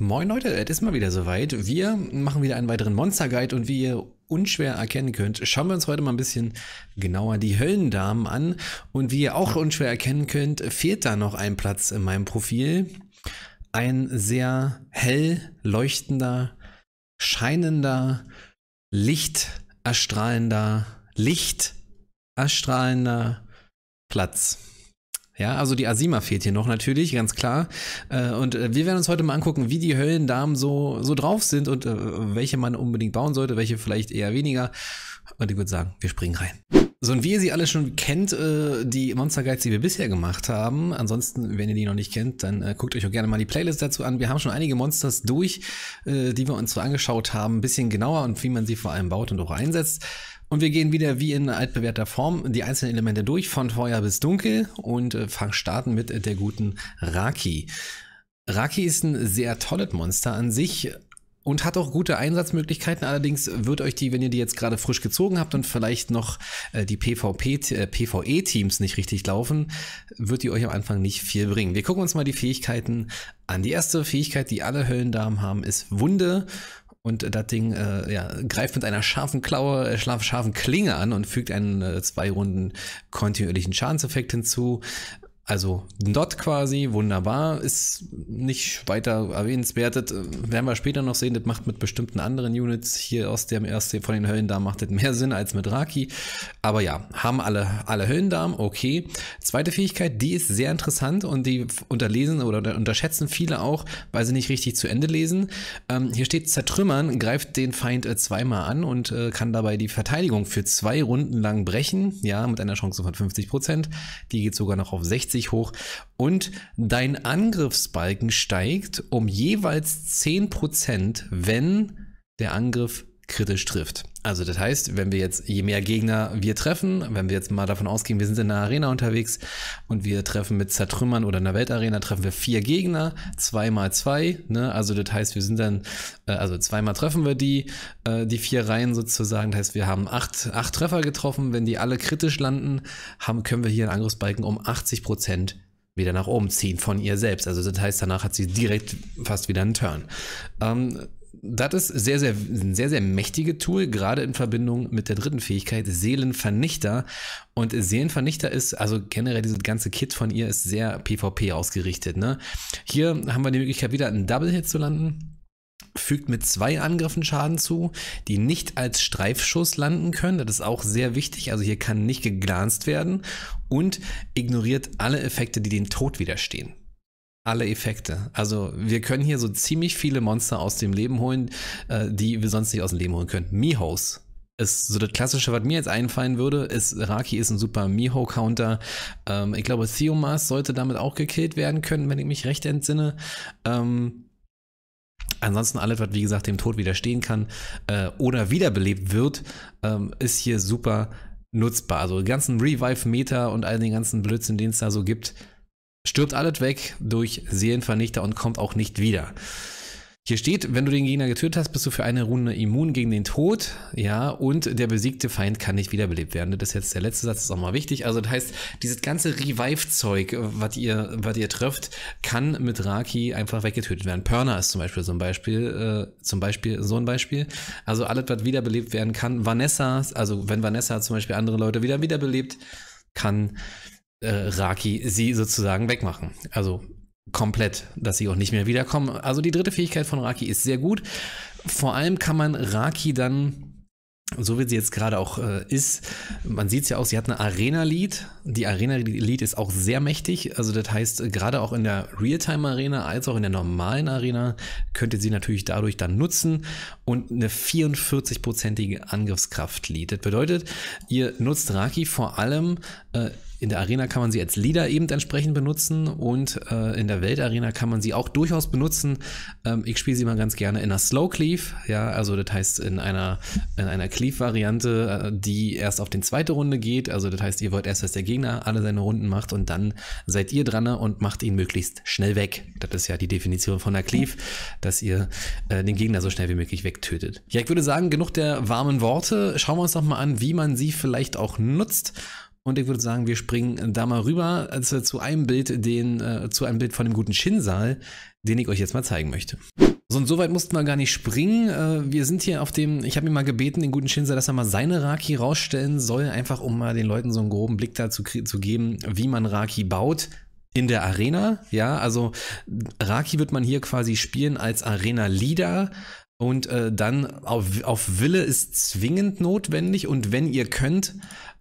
Moin Leute, es ist mal wieder soweit. Wir machen wieder einen weiteren Monster Guide und wie ihr unschwer erkennen könnt, schauen wir uns heute mal ein bisschen genauer die Höllendamen an. Und wie ihr auch unschwer erkennen könnt, fehlt da noch ein Platz in meinem Profil. Ein sehr hell leuchtender, scheinender, lichterstrahlender, lichterstrahlender Platz. Ja, also die Asima fehlt hier noch natürlich, ganz klar. Äh, und äh, wir werden uns heute mal angucken, wie die Höllendamen so, so drauf sind und äh, welche man unbedingt bauen sollte, welche vielleicht eher weniger. Und ich würde sagen, wir springen rein. So, und wie ihr sie alle schon kennt, die Monster Guides, die wir bisher gemacht haben. Ansonsten, wenn ihr die noch nicht kennt, dann guckt euch auch gerne mal die Playlist dazu an. Wir haben schon einige Monsters durch, die wir uns so angeschaut haben, ein bisschen genauer und wie man sie vor allem baut und auch einsetzt. Und wir gehen wieder wie in altbewährter Form die einzelnen Elemente durch, von Feuer bis Dunkel und äh, fangen starten mit äh, der guten Raki. Raki ist ein sehr tolles Monster an sich, und hat auch gute Einsatzmöglichkeiten. Allerdings wird euch die, wenn ihr die jetzt gerade frisch gezogen habt und vielleicht noch äh, die PvP, äh, PvE-Teams nicht richtig laufen, wird die euch am Anfang nicht viel bringen. Wir gucken uns mal die Fähigkeiten an. Die erste Fähigkeit, die alle Höllendarmen haben, ist Wunde. Und das Ding äh, ja, greift mit einer scharfen Klaue, äh, scharfen Klinge an und fügt einen äh, zwei Runden kontinuierlichen Schadenseffekt hinzu. Also Dot quasi, wunderbar, ist nicht weiter erwähnenswert. Das äh, Werden wir später noch sehen, das macht mit bestimmten anderen Units hier aus dem ersten von den Höllendarm macht das mehr Sinn als mit Raki. Aber ja, haben alle, alle Höllendarm, okay. Zweite Fähigkeit, die ist sehr interessant und die unterlesen oder unterschätzen viele auch, weil sie nicht richtig zu Ende lesen. Ähm, hier steht Zertrümmern, greift den Feind äh, zweimal an und äh, kann dabei die Verteidigung für zwei Runden lang brechen. Ja, mit einer Chance von 50 Die geht sogar noch auf 60 60 hoch und dein Angriffsbalken steigt um jeweils 10%, wenn der Angriff kritisch trifft. Also das heißt, wenn wir jetzt, je mehr Gegner wir treffen, wenn wir jetzt mal davon ausgehen, wir sind in einer Arena unterwegs und wir treffen mit Zertrümmern oder einer Weltarena, treffen wir vier Gegner, zweimal zwei, ne? Also das heißt, wir sind dann, äh, also zweimal treffen wir die, äh, die vier Reihen sozusagen. Das heißt, wir haben acht, acht Treffer getroffen. Wenn die alle kritisch landen, haben, können wir hier einen Angriffsbalken um 80 Prozent wieder nach oben ziehen von ihr selbst. Also das heißt, danach hat sie direkt fast wieder einen Turn. Ähm, das ist sehr, sehr, ein sehr, sehr mächtige Tool, gerade in Verbindung mit der dritten Fähigkeit, Seelenvernichter. Und Seelenvernichter ist, also generell dieses ganze Kit von ihr ist sehr PvP ausgerichtet. Ne? Hier haben wir die Möglichkeit, wieder einen Double-Hit zu landen fügt mit zwei Angriffen Schaden zu, die nicht als Streifschuss landen können. Das ist auch sehr wichtig. Also hier kann nicht geglanzt werden und ignoriert alle Effekte, die dem Tod widerstehen alle Effekte. Also wir können hier so ziemlich viele Monster aus dem Leben holen, äh, die wir sonst nicht aus dem Leben holen können. Mihos ist so das Klassische, was mir jetzt einfallen würde, ist, Raki ist ein super Miho-Counter. Ähm, ich glaube, Theomas sollte damit auch gekillt werden können, wenn ich mich recht entsinne. Ähm, ansonsten alles, was wie gesagt dem Tod widerstehen kann äh, oder wiederbelebt wird, ähm, ist hier super nutzbar. Also den ganzen Revive-Meter und all den ganzen Blödsinn, den es da so gibt, stirbt alles weg durch Seelenvernichter und kommt auch nicht wieder. Hier steht, wenn du den Gegner getötet hast, bist du für eine Runde immun gegen den Tod, ja, und der besiegte Feind kann nicht wiederbelebt werden. Das ist jetzt der letzte Satz, ist auch mal wichtig. Also das heißt, dieses ganze Revive-Zeug, was ihr, was ihr trifft, kann mit Raki einfach weggetötet werden. Pörner ist zum Beispiel so ein Beispiel, äh, zum Beispiel so ein Beispiel. Also alles, was wiederbelebt werden kann. Vanessa, also wenn Vanessa zum Beispiel andere Leute wieder wiederbelebt, kann äh, Raki sie sozusagen wegmachen. Also komplett, dass sie auch nicht mehr wiederkommen. Also die dritte Fähigkeit von Raki ist sehr gut. Vor allem kann man Raki dann so wie sie jetzt gerade auch äh, ist, man sieht es ja auch, sie hat eine Arena-Lead. Die Arena-Lead ist auch sehr mächtig. Also das heißt, äh, gerade auch in der Realtime-Arena als auch in der normalen Arena könnte sie natürlich dadurch dann nutzen und eine 44-prozentige Angriffskraft-Lead. Das bedeutet, ihr nutzt Raki vor allem äh, in der Arena kann man sie als Leader eben entsprechend benutzen und äh, in der Weltarena kann man sie auch durchaus benutzen. Ähm, ich spiele sie mal ganz gerne in einer Slow Cleave, ja, also das heißt in einer, in einer Cleave-Variante, äh, die erst auf die zweite Runde geht. Also das heißt, ihr wollt erst, dass der Gegner alle seine Runden macht und dann seid ihr dran und macht ihn möglichst schnell weg. Das ist ja die Definition von der Cleave, dass ihr äh, den Gegner so schnell wie möglich wegtötet. Ja, ich würde sagen, genug der warmen Worte. Schauen wir uns doch mal an, wie man sie vielleicht auch nutzt. Und ich würde sagen, wir springen äh, da mal rüber also zu einem Bild, den, äh, zu einem Bild von dem guten Schinsal, den ich euch jetzt mal zeigen möchte. So und so weit mussten wir gar nicht springen. Äh, wir sind hier auf dem, ich habe mir mal gebeten, den guten Shinsa, dass er mal seine Raki rausstellen soll, einfach um mal den Leuten so einen groben Blick dazu zu geben, wie man Raki baut in der Arena. Ja, also Raki wird man hier quasi spielen als Arena-Leader. Und äh, dann auf, auf Wille ist zwingend notwendig und wenn ihr könnt,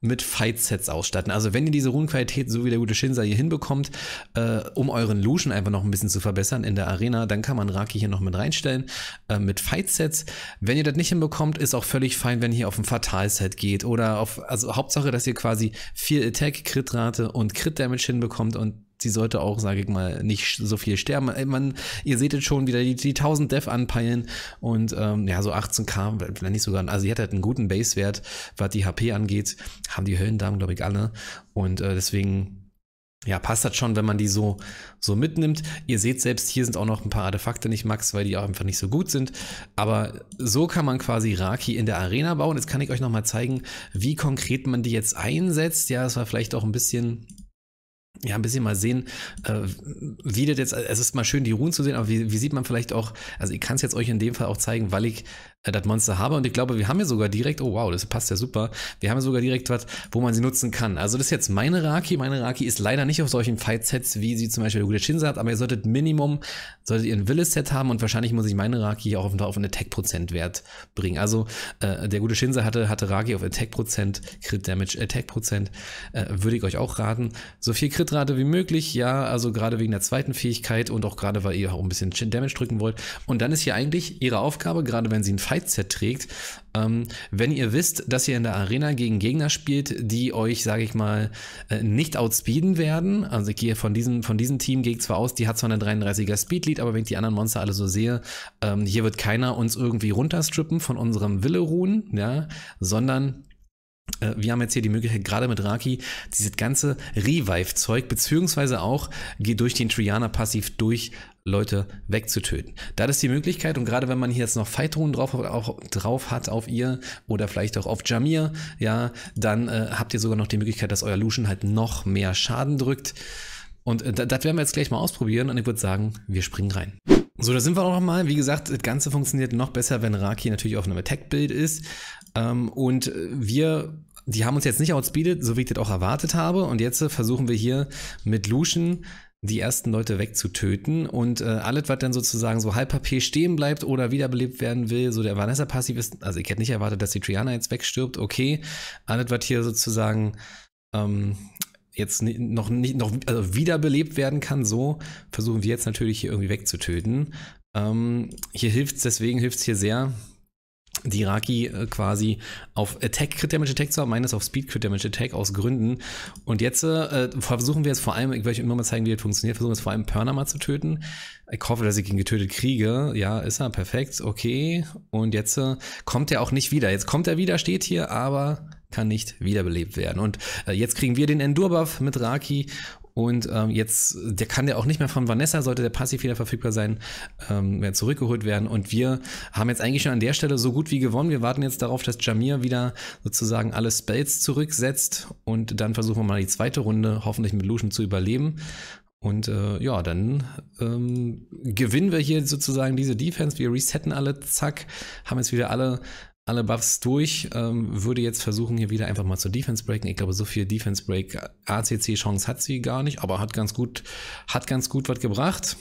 mit Fight-Sets ausstatten. Also wenn ihr diese Runenqualität, so wie der gute Shinsa hier hinbekommt, äh, um euren Luschen einfach noch ein bisschen zu verbessern in der Arena, dann kann man Raki hier noch mit reinstellen, äh, mit Fight-Sets. Wenn ihr das nicht hinbekommt, ist auch völlig fein, wenn ihr hier auf ein Fatal-Set geht oder auf, also Hauptsache, dass ihr quasi 4 Attack, Crit-Rate und Crit-Damage hinbekommt und sie sollte auch, sage ich mal, nicht so viel sterben. Man, ihr seht jetzt schon wieder die, die 1000 Dev anpeilen und ähm, ja, so 18k, vielleicht nicht sogar, also sie hat halt einen guten Basewert, was die HP angeht, haben die Höllendamen, glaube ich, alle und äh, deswegen ja, passt das schon, wenn man die so, so mitnimmt. Ihr seht selbst, hier sind auch noch ein paar Artefakte nicht Max, weil die auch einfach nicht so gut sind. Aber so kann man quasi Raki in der Arena bauen. Jetzt kann ich euch nochmal zeigen, wie konkret man die jetzt einsetzt. Ja, es war vielleicht auch ein bisschen ja, ein bisschen mal sehen, äh, wie das jetzt, es ist mal schön, die Ruhen zu sehen, aber wie, wie sieht man vielleicht auch, also ich kann es jetzt euch in dem Fall auch zeigen, weil ich äh, das Monster habe. Und ich glaube, wir haben ja sogar direkt, oh wow, das passt ja super, wir haben ja sogar direkt was, wo man sie nutzen kann. Also das ist jetzt meine Raki. Meine Raki ist leider nicht auf solchen Fight-Sets, wie sie zum Beispiel Google Shinsa hat, aber ihr solltet Minimum, solltet ihr ein Willis-Set haben und wahrscheinlich muss ich meine Raki auch auf, auf einen Attack-Prozent-Wert bringen. Also äh, der gute Shinsa hatte, hatte Raki auf Attack-Prozent, Crit-Damage, Attack-Prozent, äh, würde ich euch auch raten. So viel Crit-Rate wie möglich, ja, also gerade wegen der zweiten Fähigkeit und auch gerade, weil ihr auch ein bisschen Damage drücken wollt. Und dann ist hier eigentlich ihre Aufgabe, gerade wenn sie ein Fight Zeit zerträgt. Ähm, wenn ihr wisst, dass ihr in der Arena gegen Gegner spielt, die euch, sage ich mal, äh, nicht outspeeden werden. Also ich gehe von diesem, von diesem Team gehe ich zwar aus, die hat zwar eine 33er Speedlead, aber wenn ich die anderen Monster alle so sehe, ähm, hier wird keiner uns irgendwie runterstrippen von unserem Wille ruhen, ja, sondern äh, wir haben jetzt hier die Möglichkeit, gerade mit Raki, dieses ganze Revive-Zeug, beziehungsweise auch geht durch den Triana passiv durch Leute wegzutöten. Da ist die Möglichkeit und gerade wenn man hier jetzt noch Phytron drauf, auch, drauf hat auf ihr oder vielleicht auch auf Jamir, ja, dann äh, habt ihr sogar noch die Möglichkeit, dass euer Lucian halt noch mehr Schaden drückt. Und äh, das werden wir jetzt gleich mal ausprobieren und ich würde sagen, wir springen rein. So, da sind wir auch nochmal. Wie gesagt, das Ganze funktioniert noch besser, wenn Raki natürlich auf einem Attack-Bild ist. Ähm, und äh, wir, die haben uns jetzt nicht outspeedet, so wie ich das auch erwartet habe. Und jetzt äh, versuchen wir hier mit Lucian die ersten Leute wegzutöten und äh, alles, was dann sozusagen so halb HP stehen bleibt oder wiederbelebt werden will, so der Vanessa-Passiv ist, also ich hätte nicht erwartet, dass die Triana jetzt wegstirbt, okay, alles, was hier sozusagen ähm, jetzt noch nicht noch also wiederbelebt werden kann, so versuchen wir jetzt natürlich hier irgendwie wegzutöten. Ähm, hier hilft deswegen hilft es hier sehr, die Raki äh, quasi auf Attack Crit Damage Attack zu haben, meines auf Speed Crit Damage Attack aus Gründen. Und jetzt äh, versuchen wir es vor allem, ich werde euch immer mal zeigen, wie das funktioniert, versuchen wir es vor allem Pernama zu töten. Ich hoffe, dass ich ihn getötet kriege. Ja, ist er, perfekt, okay. Und jetzt äh, kommt er auch nicht wieder. Jetzt kommt er wieder, steht hier, aber kann nicht wiederbelebt werden. Und äh, jetzt kriegen wir den Endur-Buff mit Raki und ähm, jetzt, der kann ja auch nicht mehr von Vanessa, sollte der passiv wieder verfügbar sein, ähm, zurückgeholt werden. Und wir haben jetzt eigentlich schon an der Stelle so gut wie gewonnen. Wir warten jetzt darauf, dass Jamir wieder sozusagen alle Spells zurücksetzt. Und dann versuchen wir mal die zweite Runde hoffentlich mit Lucian zu überleben. Und äh, ja, dann ähm, gewinnen wir hier sozusagen diese Defense. Wir resetten alle, zack, haben jetzt wieder alle alle Buffs durch. Ähm, würde jetzt versuchen, hier wieder einfach mal zu Defense breaken. Ich glaube, so viel Defense Break ACC-Chance hat sie gar nicht, aber hat ganz gut, hat ganz gut was gebracht.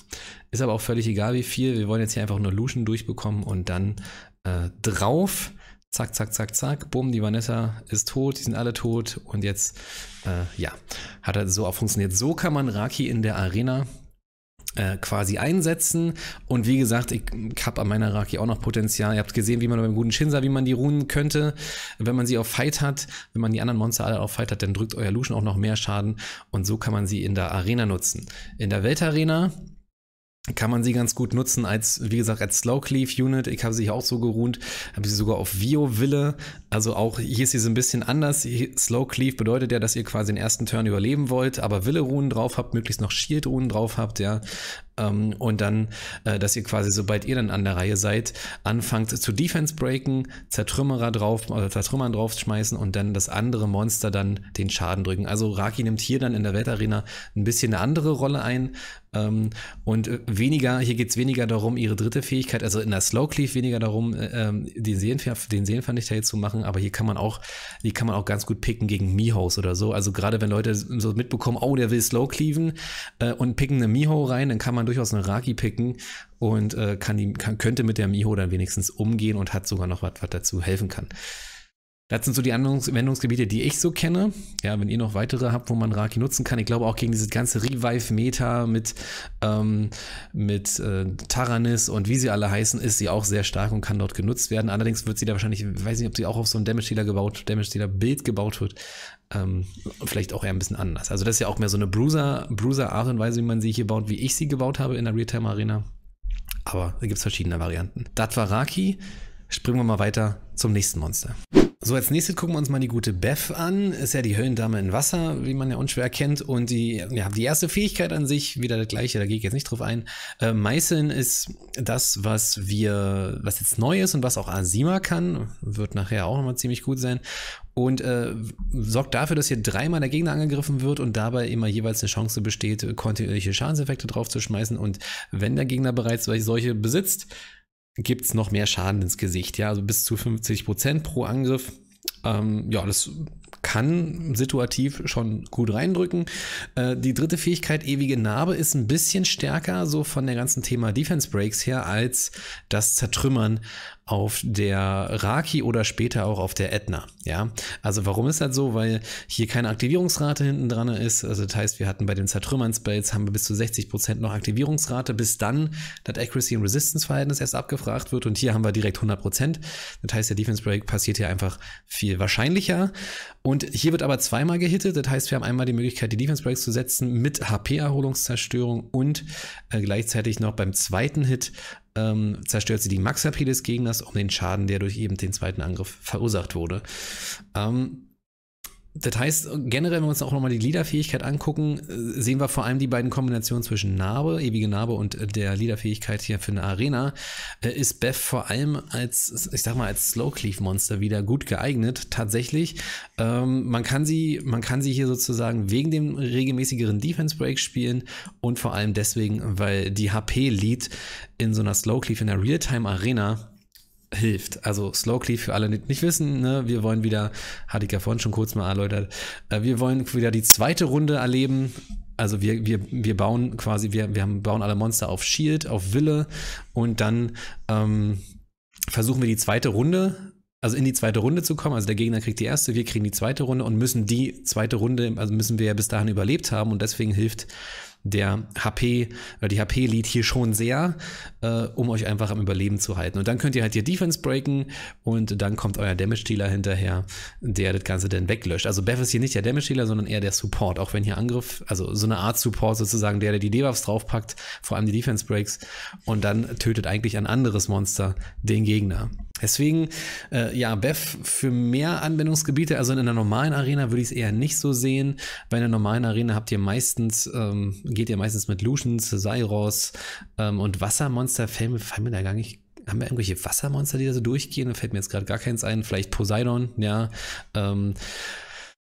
Ist aber auch völlig egal, wie viel. Wir wollen jetzt hier einfach nur Lucian durchbekommen und dann äh, drauf. Zack, zack, zack, zack. Bumm, die Vanessa ist tot, die sind alle tot. Und jetzt, äh, ja, hat er halt so auch funktioniert. So kann man Raki in der Arena äh, quasi einsetzen. Und wie gesagt, ich, habe an meiner Raki auch noch Potenzial. Ihr habt gesehen, wie man beim guten Shinsa, wie man die ruhen könnte. Wenn man sie auf Fight hat, wenn man die anderen Monster alle auf Fight hat, dann drückt euer Lucian auch noch mehr Schaden. Und so kann man sie in der Arena nutzen. In der Weltarena kann man sie ganz gut nutzen als, wie gesagt, als Slow Cleave Unit. Ich habe sie hier auch so geruht, habe sie sogar auf Vio Wille. Also auch hier ist sie so ein bisschen anders. Slow Cleave bedeutet ja, dass ihr quasi den ersten Turn überleben wollt, aber Wille Runen drauf habt, möglichst noch Shield Runen drauf habt, ja. Ähm, und dann, äh, dass ihr quasi, sobald ihr dann an der Reihe seid, anfangt zu Defense breaken, Zertrümmerer drauf, oder äh, Zertrümmern draufschmeißen und dann das andere Monster dann den Schaden drücken. Also Raki nimmt hier dann in der Weltarena ein bisschen eine andere Rolle ein. Ähm, und äh, weniger, hier geht es weniger darum, ihre dritte Fähigkeit, also in der Slow Cleave weniger darum, äh, ähm, den, Seelenver den Seelenvernichter hier zu machen, aber hier kann man auch, die kann man auch ganz gut picken gegen Mihos oder so. Also gerade wenn Leute so mitbekommen, oh, der will Slow Cleaven äh, und picken eine Miho rein, dann kann man man durchaus eine Raki picken und äh, kann die, kann, könnte mit der Miho dann wenigstens umgehen und hat sogar noch was, was dazu helfen kann. Das sind so die Anwendungsgebiete, die ich so kenne. Ja, wenn ihr noch weitere habt, wo man Raki nutzen kann, ich glaube auch gegen dieses ganze Revive-Meta mit, ähm, mit äh, Taranis und wie sie alle heißen, ist sie auch sehr stark und kann dort genutzt werden. Allerdings wird sie da wahrscheinlich, weiß nicht, ob sie auch auf so einem Damage-Dealer gebaut, Damage-Dealer-Bild gebaut wird. Ähm, vielleicht auch eher ein bisschen anders. Also das ist ja auch mehr so eine Bruiser, bruiser und Weise, wie man sie hier baut, wie ich sie gebaut habe in der Realtime-Arena. Aber da gibt es verschiedene Varianten. Datwaraki, springen wir mal weiter zum nächsten Monster. So, als nächstes gucken wir uns mal die gute Beth an. Ist ja die Höllendame in Wasser, wie man ja unschwer kennt. Und die, ja, die erste Fähigkeit an sich, wieder das gleiche, da gehe ich jetzt nicht drauf ein. Äh, Meißeln ist das, was wir, was jetzt neu ist und was auch Asima kann. Wird nachher auch nochmal ziemlich gut sein. Und äh, sorgt dafür, dass hier dreimal der Gegner angegriffen wird und dabei immer jeweils eine Chance besteht, kontinuierliche Schadenseffekte draufzuschmeißen. Und wenn der Gegner bereits solche besitzt, gibt es noch mehr Schaden ins Gesicht. Ja, also bis zu 50 Prozent pro Angriff. Ähm, ja, das kann situativ schon gut reindrücken. Äh, die dritte Fähigkeit, ewige Narbe, ist ein bisschen stärker, so von der ganzen Thema Defense Breaks her, als das Zertrümmern auf der Raki oder später auch auf der Aetna. Ja, also warum ist das so? Weil hier keine Aktivierungsrate hinten dran ist. Also das heißt, wir hatten bei den zertrümmern Spells haben wir bis zu 60% Prozent noch Aktivierungsrate, bis dann das Accuracy und Resistance Verhältnis erst abgefragt wird. Und hier haben wir direkt 100%. Prozent. Das heißt, der Defense Break passiert hier einfach viel wahrscheinlicher. Und hier wird aber zweimal gehittet. Das heißt, wir haben einmal die Möglichkeit, die Defense Breaks zu setzen mit HP-Erholungszerstörung und äh, gleichzeitig noch beim zweiten Hit ähm, zerstört sie die Max-HP des Gegners um den Schaden, der durch eben den zweiten Angriff verursacht wurde. Ähm, das heißt, generell, wenn wir uns auch nochmal die Leaderfähigkeit angucken, äh, sehen wir vor allem die beiden Kombinationen zwischen Narbe, ewige Narbe und äh, der Leaderfähigkeit hier für eine Arena, äh, ist Beth vor allem als, ich sag mal, als Slowcleave-Monster wieder gut geeignet. Tatsächlich, ähm, man, kann sie, man kann sie hier sozusagen wegen dem regelmäßigeren Defense-Break spielen und vor allem deswegen, weil die HP-Lead in so einer Slowcleave, in der Realtime-Arena hilft. Also Slow Cleave für alle, die nicht wissen, ne, wir wollen wieder, hatte ich ja vorhin schon kurz mal erläutert, äh, wir wollen wieder die zweite Runde erleben. Also wir, wir, wir bauen quasi, wir, wir haben, bauen alle Monster auf Shield, auf Wille und dann ähm, versuchen wir die zweite Runde, also in die zweite Runde zu kommen. Also der Gegner kriegt die erste, wir kriegen die zweite Runde und müssen die zweite Runde, also müssen wir ja bis dahin überlebt haben und deswegen hilft der HP, äh, die HP liegt hier schon sehr, äh, um euch einfach am Überleben zu halten. Und dann könnt ihr halt hier Defense breaken und dann kommt euer Damage Dealer hinterher, der das Ganze dann weglöscht. Also Beth ist hier nicht der Damage Dealer, sondern eher der Support, auch wenn hier Angriff, also so eine Art Support sozusagen, der, der die Debuffs draufpackt, vor allem die Defense Breaks und dann tötet eigentlich ein anderes Monster den Gegner. Deswegen, äh, ja, Bev für mehr Anwendungsgebiete, also in einer normalen Arena würde ich es eher nicht so sehen. Bei einer normalen Arena habt ihr meistens, ähm, geht ihr meistens mit Lucians, Sairos ähm, und Wassermonster, fallen mir, fallen mir da gar nicht haben wir irgendwelche Wassermonster, die da so durchgehen? Da fällt mir jetzt gerade gar keins ein. Vielleicht Poseidon, ja. Ähm,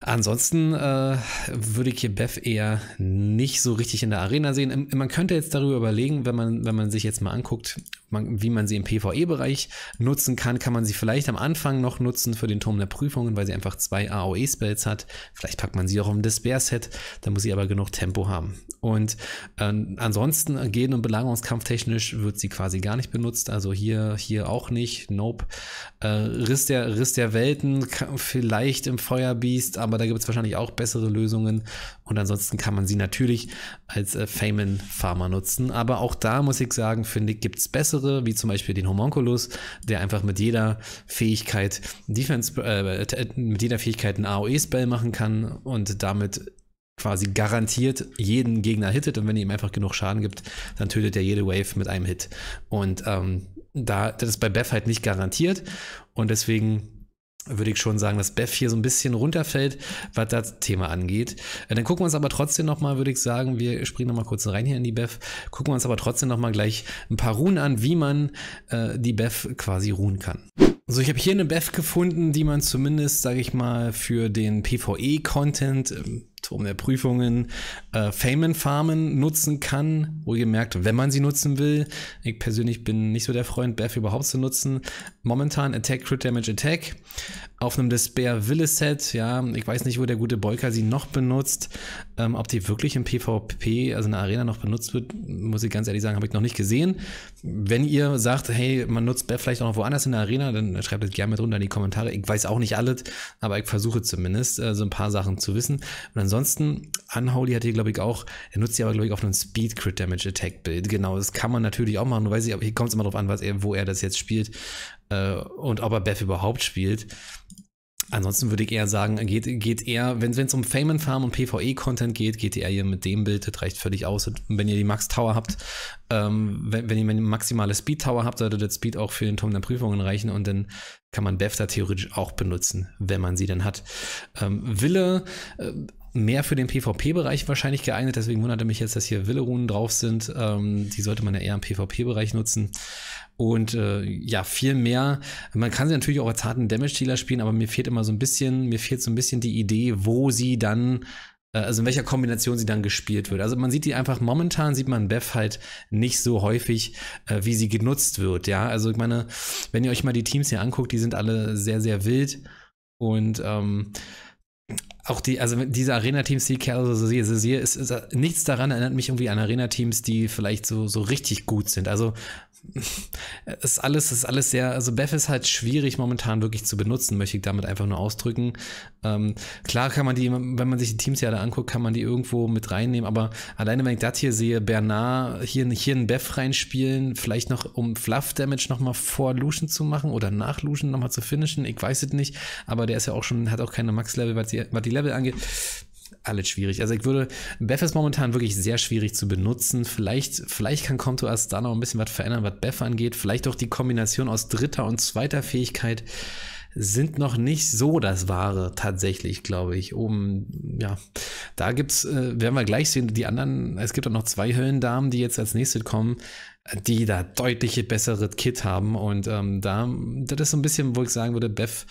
ansonsten äh, würde ich hier Beth eher nicht so richtig in der Arena sehen. Ähm, man könnte jetzt darüber überlegen, wenn man, wenn man sich jetzt mal anguckt, man, wie man sie im PvE-Bereich nutzen kann, kann man sie vielleicht am Anfang noch nutzen für den Turm der Prüfungen, weil sie einfach zwei AOE-Spells hat. Vielleicht packt man sie auch im Despair-Set, da muss sie aber genug Tempo haben. Und ähm, äh, ansonsten Gegen- und Belagerungskampftechnisch wird sie quasi gar nicht benutzt, also hier, hier auch nicht, nope. Äh, Riss, der, Riss der Welten, vielleicht im Feuerbeast, aber da gibt es wahrscheinlich auch bessere Lösungen. Und ansonsten kann man sie natürlich als äh, Feynman-Farmer nutzen, aber auch da muss ich sagen, finde ich, gibt es bessere größere, wie zum Beispiel den Homunculus, der einfach mit jeder Fähigkeit Defense, äh, äh mit jeder Fähigkeit einen AOE-Spell machen kann und damit quasi garantiert jeden Gegner hittet und wenn ihr ihm einfach genug Schaden gibt, dann tötet er jede Wave mit einem Hit. Und ähm, da, das ist bei Beth halt nicht garantiert und deswegen würde ich schon sagen, dass Beth hier so ein bisschen runterfällt, was das Thema angeht. Äh, dann gucken wir uns aber trotzdem nochmal, würde ich sagen, wir springen nochmal kurz rein hier in die Beth, gucken wir uns aber trotzdem nochmal gleich ein paar Runen an, wie man äh, die Beth quasi ruhen kann. So, ich habe hier eine Beth gefunden, die man zumindest, sage ich mal, für den PvE-Content ähm, Warum der Prüfungen äh, Feynman Farmen nutzen kann. Wohlgemerkt, wenn man sie nutzen will. Ich persönlich bin nicht so der Freund, Beth überhaupt zu nutzen. Momentan Attack, Crit Damage, Attack. Auf einem Despair Willis Set. Ja, ich weiß nicht, wo der gute Bolker sie noch benutzt. Ähm, ob die wirklich im PvP, also in der Arena, noch benutzt wird, muss ich ganz ehrlich sagen, habe ich noch nicht gesehen. Wenn ihr sagt, hey, man nutzt Beth vielleicht auch noch woanders in der Arena, dann schreibt es gerne mit runter in die Kommentare. Ich weiß auch nicht alles, aber ich versuche zumindest, äh, so ein paar Sachen zu wissen. Und ansonsten Ansonsten, Unholy hat hier, glaube ich, auch, er nutzt hier aber, glaube ich, auf einen Speed Crit Damage Attack Bild. Genau, das kann man natürlich auch machen. Nur weiß ich, aber hier kommt es immer darauf an, was er, wo er das jetzt spielt äh, und ob er Beth überhaupt spielt. Ansonsten würde ich eher sagen, geht, geht eher, wenn es um Fame and Farm und PvE-Content geht, geht ihr hier mit dem Bild, das reicht völlig aus. wenn ihr die Max Tower habt, ähm, wenn, wenn, ihr maximale Speed Tower habt, sollte das Speed auch für den Turm der Prüfungen reichen und dann kann man Bev da theoretisch auch benutzen, wenn man sie dann hat. Ähm, Wille, äh, mehr für den PvP-Bereich wahrscheinlich geeignet. Deswegen wunderte mich jetzt, dass hier Willerunen drauf sind. Ähm, die sollte man ja eher im PvP-Bereich nutzen. Und äh, ja, viel mehr. Man kann sie natürlich auch als harten Damage-Dealer spielen, aber mir fehlt immer so ein bisschen, mir fehlt so ein bisschen die Idee, wo sie dann äh, also in welcher Kombination sie dann gespielt wird. Also man sieht die einfach momentan sieht man Beth halt nicht so häufig, äh, wie sie genutzt wird. Ja, also ich meine, wenn ihr euch mal die Teams hier anguckt, die sind alle sehr sehr wild und ähm, auch die, also diese Arena-Teams, die ich also sehe, sehe ist, ist, nichts daran erinnert mich irgendwie an Arena-Teams, die vielleicht so, so richtig gut sind. Also ist alles, ist alles sehr, also Beth ist halt schwierig momentan wirklich zu benutzen, möchte ich damit einfach nur ausdrücken. Ähm, klar kann man die, wenn man sich die Teams ja da anguckt, kann man die irgendwo mit reinnehmen, aber alleine wenn ich das hier sehe, Bernard hier, hier in Beth reinspielen, vielleicht noch um Fluff Damage nochmal vor Lucian zu machen oder nach Lucian nochmal zu finishen, ich weiß es nicht, aber der ist ja auch schon, hat auch keine Max-Level, was die, was die Level angeht alles schwierig. Also ich würde, Beth ist momentan wirklich sehr schwierig zu benutzen. Vielleicht, vielleicht kann Konto erst da noch ein bisschen was verändern, was Beth angeht. Vielleicht auch die Kombination aus dritter und zweiter Fähigkeit sind noch nicht so das Wahre tatsächlich, glaube ich. Oben, ja, da gibt's, äh, werden wir gleich sehen, die anderen, es gibt auch noch zwei Höllendamen, die jetzt als nächstes kommen, die da deutliche bessere Kit haben und ähm, da, das ist so ein bisschen, wo ich sagen würde, Beth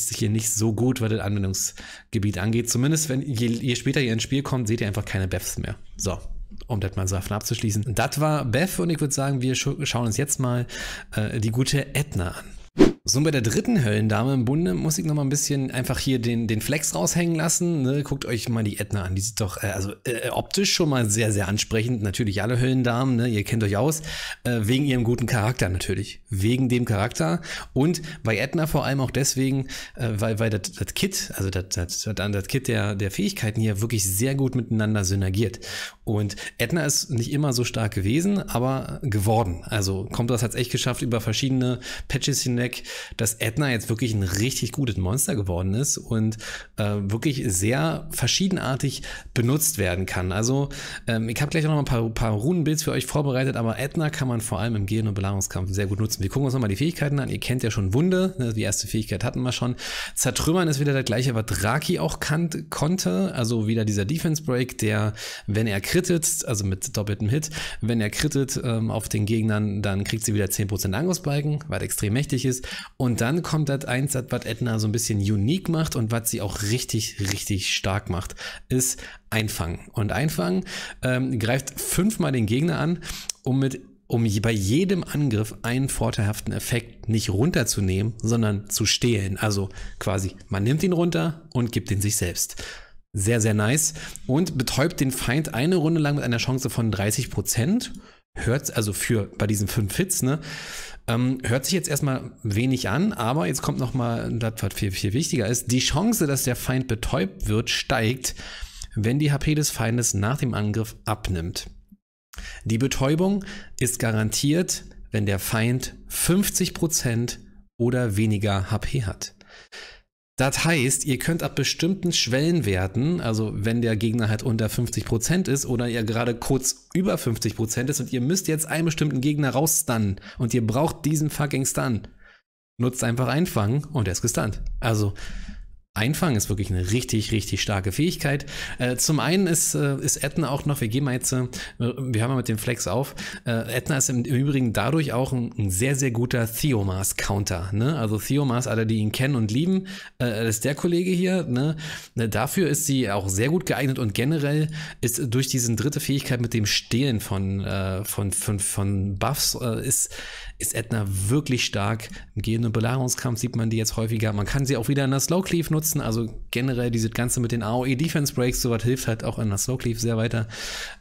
ist hier nicht so gut, was das Anwendungsgebiet angeht. Zumindest, wenn je, je später ihr ins Spiel kommt, seht ihr einfach keine Beths mehr. So, um das mal so abzuschließen. Das war Beth und ich würde sagen, wir schauen uns jetzt mal äh, die gute Edna an. So, und bei der dritten Höllendame im Bunde muss ich noch mal ein bisschen einfach hier den, den Flex raushängen lassen. Ne? Guckt euch mal die Edna an. Die sieht doch äh, also äh, äh, optisch schon mal sehr, sehr ansprechend. Natürlich alle Höllendamen, ne? ihr kennt euch aus. Äh, wegen ihrem guten Charakter natürlich. Wegen dem Charakter. Und bei Edna vor allem auch deswegen, äh, weil, weil das Kit, also das Kit der, der Fähigkeiten hier wirklich sehr gut miteinander synergiert. Und Edna ist nicht immer so stark gewesen, aber geworden. Also kommt das hat es echt geschafft, über verschiedene Patches hinweg dass Edna jetzt wirklich ein richtig gutes Monster geworden ist und äh, wirklich sehr verschiedenartig benutzt werden kann. Also ähm, ich habe gleich noch ein paar, paar Runenbilds für euch vorbereitet, aber Edna kann man vor allem im Gehen- und Belagerungskampf sehr gut nutzen. Wir gucken uns nochmal die Fähigkeiten an. Ihr kennt ja schon Wunde, ne? die erste Fähigkeit hatten wir schon. Zertrümmern ist wieder der gleiche, was Draki auch kann, konnte. Also wieder dieser Defense Break, der, wenn er krittet, also mit doppeltem Hit, wenn er krittet ähm, auf den Gegnern, dann kriegt sie wieder 10% Angriffsbalken, was extrem mächtig ist. Und dann kommt das eins, was Edna so ein bisschen unique macht und was sie auch richtig, richtig stark macht, ist Einfangen. Und Einfangen ähm, greift fünfmal den Gegner an, um mit um bei jedem Angriff einen vorteilhaften Effekt nicht runterzunehmen, sondern zu stehlen. Also quasi, man nimmt ihn runter und gibt ihn sich selbst. Sehr, sehr nice. Und betäubt den Feind eine Runde lang mit einer Chance von 30 Prozent hört, also für bei diesen fünf Hits, ne, ähm, hört sich jetzt erstmal wenig an, aber jetzt kommt nochmal das, was viel, viel wichtiger ist. Die Chance, dass der Feind betäubt wird, steigt, wenn die HP des Feindes nach dem Angriff abnimmt. Die Betäubung ist garantiert, wenn der Feind 50% oder weniger HP hat. Das heißt, ihr könnt ab bestimmten Schwellenwerten, also wenn der Gegner halt unter 50% ist oder ihr gerade kurz über 50% ist und ihr müsst jetzt einen bestimmten Gegner rausstunnen und ihr braucht diesen fucking Stun. Nutzt einfach einfangen und er ist gestunt. Also, Einfangen ist wirklich eine richtig, richtig starke Fähigkeit. Äh, zum einen ist, äh, ist Edna auch noch, wir gehen mal jetzt, äh, wir haben mal mit dem Flex auf. Äh, Edna ist im, im Übrigen dadurch auch ein, ein sehr, sehr guter Theomas-Counter. Ne? Also Theomas, alle, die ihn kennen und lieben, äh, ist der Kollege hier. Ne? Äh, dafür ist sie auch sehr gut geeignet und generell ist durch diese dritte Fähigkeit mit dem Stehlen von, äh, von, von, von Buffs äh, ist, ist Edna wirklich stark. Im Gehen- und Belagerungskampf sieht man die jetzt häufiger. Man kann sie auch wieder in der Slow Cleave nutzen. Also generell diese Ganze mit den AOE Defense Breaks, sowas hilft halt auch in der Slow Cleave sehr weiter.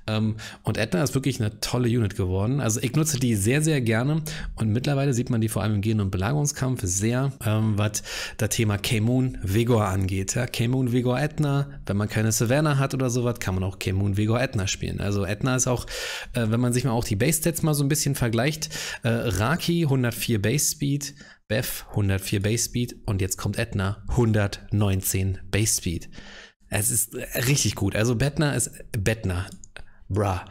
Ähm, und Edna ist wirklich eine tolle Unit geworden. Also ich nutze die sehr, sehr gerne. Und mittlerweile sieht man die vor allem im Gehen- und Belagerungskampf sehr, ähm, was das Thema K-Moon Vigor angeht. Ja, K-Moon Vigor Edna. Wenn man keine Savannah hat oder sowas, kann man auch K-Moon Vigor Edna spielen. Also Edna ist auch, äh, wenn man sich mal auch die Base-Stats mal so ein bisschen vergleicht, äh, Raki 104 Base Speed, Beth 104 Base Speed und jetzt kommt Edna 119 Base Speed. Es ist richtig gut. Also Bettner ist Bettner. Bra.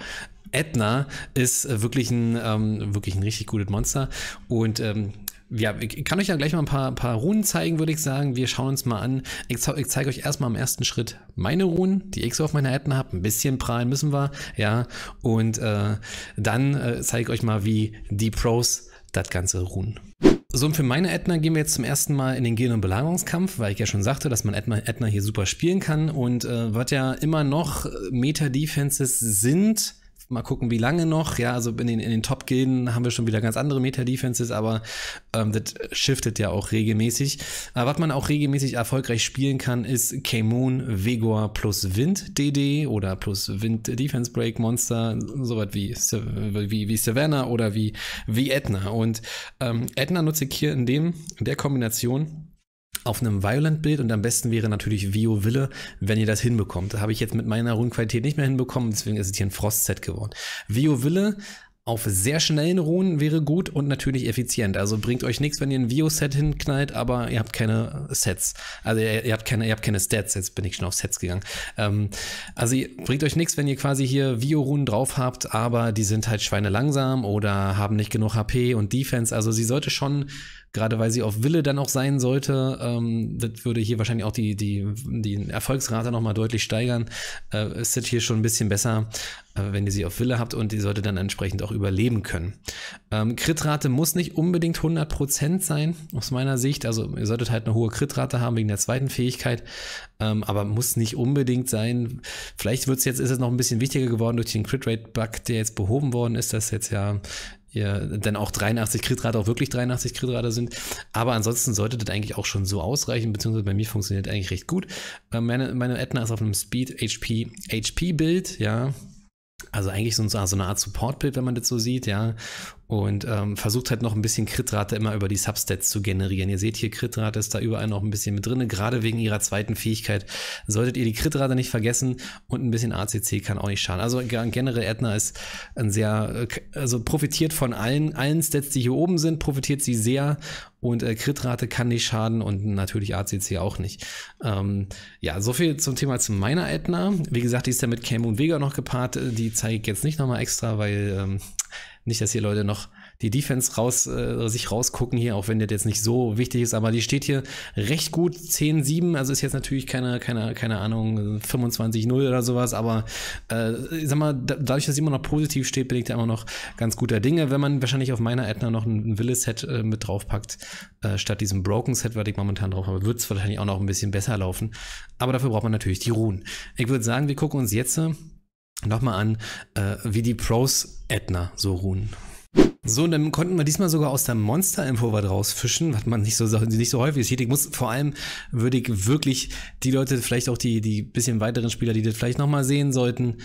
Edna ist wirklich ein, ähm, wirklich ein richtig gutes Monster. Und ähm, ja, ich kann euch ja gleich mal ein paar, paar Runen zeigen, würde ich sagen. Wir schauen uns mal an. Ich, ich zeige euch erstmal im ersten Schritt meine Runen, die ich so auf meiner Etten habe. Ein bisschen prahlen müssen wir, ja. Und äh, dann äh, zeige ich euch mal, wie die Pros das Ganze ruhen. So, und für meine Ätna gehen wir jetzt zum ersten Mal in den Gehen- und Belagerungskampf, weil ich ja schon sagte, dass man Ätna, hier super spielen kann und äh, was ja immer noch äh, Meta-Defenses sind, Mal gucken, wie lange noch. Ja, also in den, in den Top-Gilden haben wir schon wieder ganz andere Meta-Defenses, aber ähm, das shiftet ja auch regelmäßig. Aber was man auch regelmäßig erfolgreich spielen kann, ist K-Moon, Vegor plus Wind DD oder plus Wind Defense Break Monster, soweit wie, wie, wie Savannah oder wie, wie Edna. Und ähm, Edna nutze ich hier in, dem, in der Kombination auf einem Violent-Bild und am besten wäre natürlich Vio Wille, wenn ihr das hinbekommt. Das habe ich jetzt mit meiner Runenqualität nicht mehr hinbekommen, deswegen ist es hier ein Frost-Set geworden. Vio Wille auf sehr schnellen Runen wäre gut und natürlich effizient. Also bringt euch nichts, wenn ihr ein Vio-Set hinknallt, aber ihr habt keine Sets. Also ihr, ihr, habt keine, ihr habt keine Stats. Jetzt bin ich schon auf Sets gegangen. Ähm, also ihr, bringt euch nichts, wenn ihr quasi hier Vio-Runen drauf habt, aber die sind halt schweinelangsam oder haben nicht genug HP und Defense. Also sie sollte schon gerade weil sie auf Wille dann auch sein sollte. Ähm, das würde hier wahrscheinlich auch die, die, die Erfolgsrate nochmal deutlich steigern. Äh, ist das hier schon ein bisschen besser, äh, wenn ihr sie auf Wille habt und die sollte dann entsprechend auch überleben können. Ähm, Kritrate muss nicht unbedingt 100% sein, aus meiner Sicht. Also ihr solltet halt eine hohe Kritrate haben wegen der zweiten Fähigkeit, ähm, aber muss nicht unbedingt sein. Vielleicht wird's jetzt, ist es noch ein bisschen wichtiger geworden durch den Crit-Rate-Bug, der jetzt behoben worden ist, dass jetzt ja ihr dann auch 83 Kritrate auch wirklich 83 Kritrate sind. Aber ansonsten sollte das eigentlich auch schon so ausreichen, beziehungsweise bei mir funktioniert eigentlich recht gut. Äh, meine, meine Edna ist auf einem Speed HP, HP Bild, ja. Also eigentlich so eine Art Support-Bild, wenn man das so sieht, ja und ähm, versucht halt noch ein bisschen Kritrate immer über die Substats zu generieren. Ihr seht hier, Kritrate ist da überall noch ein bisschen mit drin, gerade wegen ihrer zweiten Fähigkeit. Solltet ihr die Kritrate nicht vergessen und ein bisschen ACC kann auch nicht schaden. Also generell Edna ist ein sehr, äh, also profitiert von allen, allen Stats, die hier oben sind, profitiert sie sehr und äh, Kritrate kann nicht schaden und natürlich ACC auch nicht. Ähm, ja, so viel zum Thema zu meiner Edna. Wie gesagt, die ist ja mit Cam und Vega noch gepaart. Die zeige ich jetzt nicht nochmal extra, weil ähm, nicht, dass hier Leute noch die Defense raus, äh, sich rausgucken hier, auch wenn das jetzt nicht so wichtig ist, aber die steht hier recht gut 10-7, also ist jetzt natürlich keine, keine, keine Ahnung, 25-0 oder sowas, aber äh, ich sag mal, dadurch, dass sie immer noch positiv steht, bin ich da immer noch ganz guter Dinge. Wenn man wahrscheinlich auf meiner Ätna noch ein Willis-Set äh, mit draufpackt, äh, statt diesem Broken-Set, was ich momentan drauf habe, wird es wahrscheinlich auch noch ein bisschen besser laufen. Aber dafür braucht man natürlich die Ruhen. Ich würde sagen, wir gucken uns jetzt äh, nochmal an, äh, wie die Pros Edna so ruhen. So, und dann konnten wir diesmal sogar aus der Monster-Info was rausfischen, was man nicht so, nicht so häufig sieht. Ich muss vor allem, würde ich wirklich die Leute, vielleicht auch die, die bisschen weiteren Spieler, die das vielleicht nochmal sehen sollten,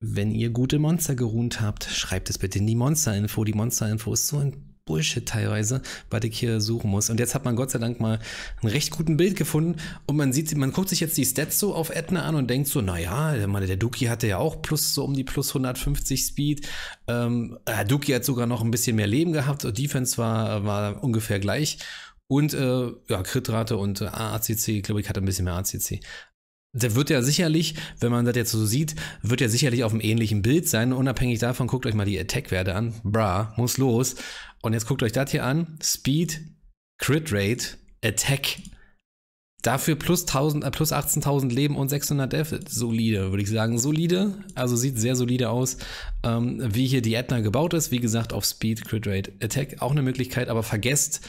wenn ihr gute Monster geruht habt, schreibt es bitte in die Monster-Info. Die Monster-Info ist so ein Bullshit teilweise, was ich hier suchen muss. Und jetzt hat man Gott sei Dank mal einen recht guten Bild gefunden und man sieht, man guckt sich jetzt die Stats so auf Edna an und denkt so, naja, der Duki hatte ja auch plus so um die plus 150 Speed. Ähm, äh, Duki hat sogar noch ein bisschen mehr Leben gehabt. Defense war, war ungefähr gleich. Und äh, ja, Kritrate und äh, ACC, glaube ich, hatte ein bisschen mehr ACC der wird ja sicherlich, wenn man das jetzt so sieht, wird ja sicherlich auf einem ähnlichen Bild sein. Unabhängig davon, guckt euch mal die Attack-Werte an. Bra, muss los. Und jetzt guckt euch das hier an. Speed, Crit Rate, Attack. Dafür plus, äh, plus 18.000 Leben und 600 Death. Solide, würde ich sagen. Solide. Also sieht sehr solide aus. Ähm, wie hier die Edna gebaut ist. Wie gesagt, auf Speed, Crit Rate, Attack. Auch eine Möglichkeit. Aber vergesst,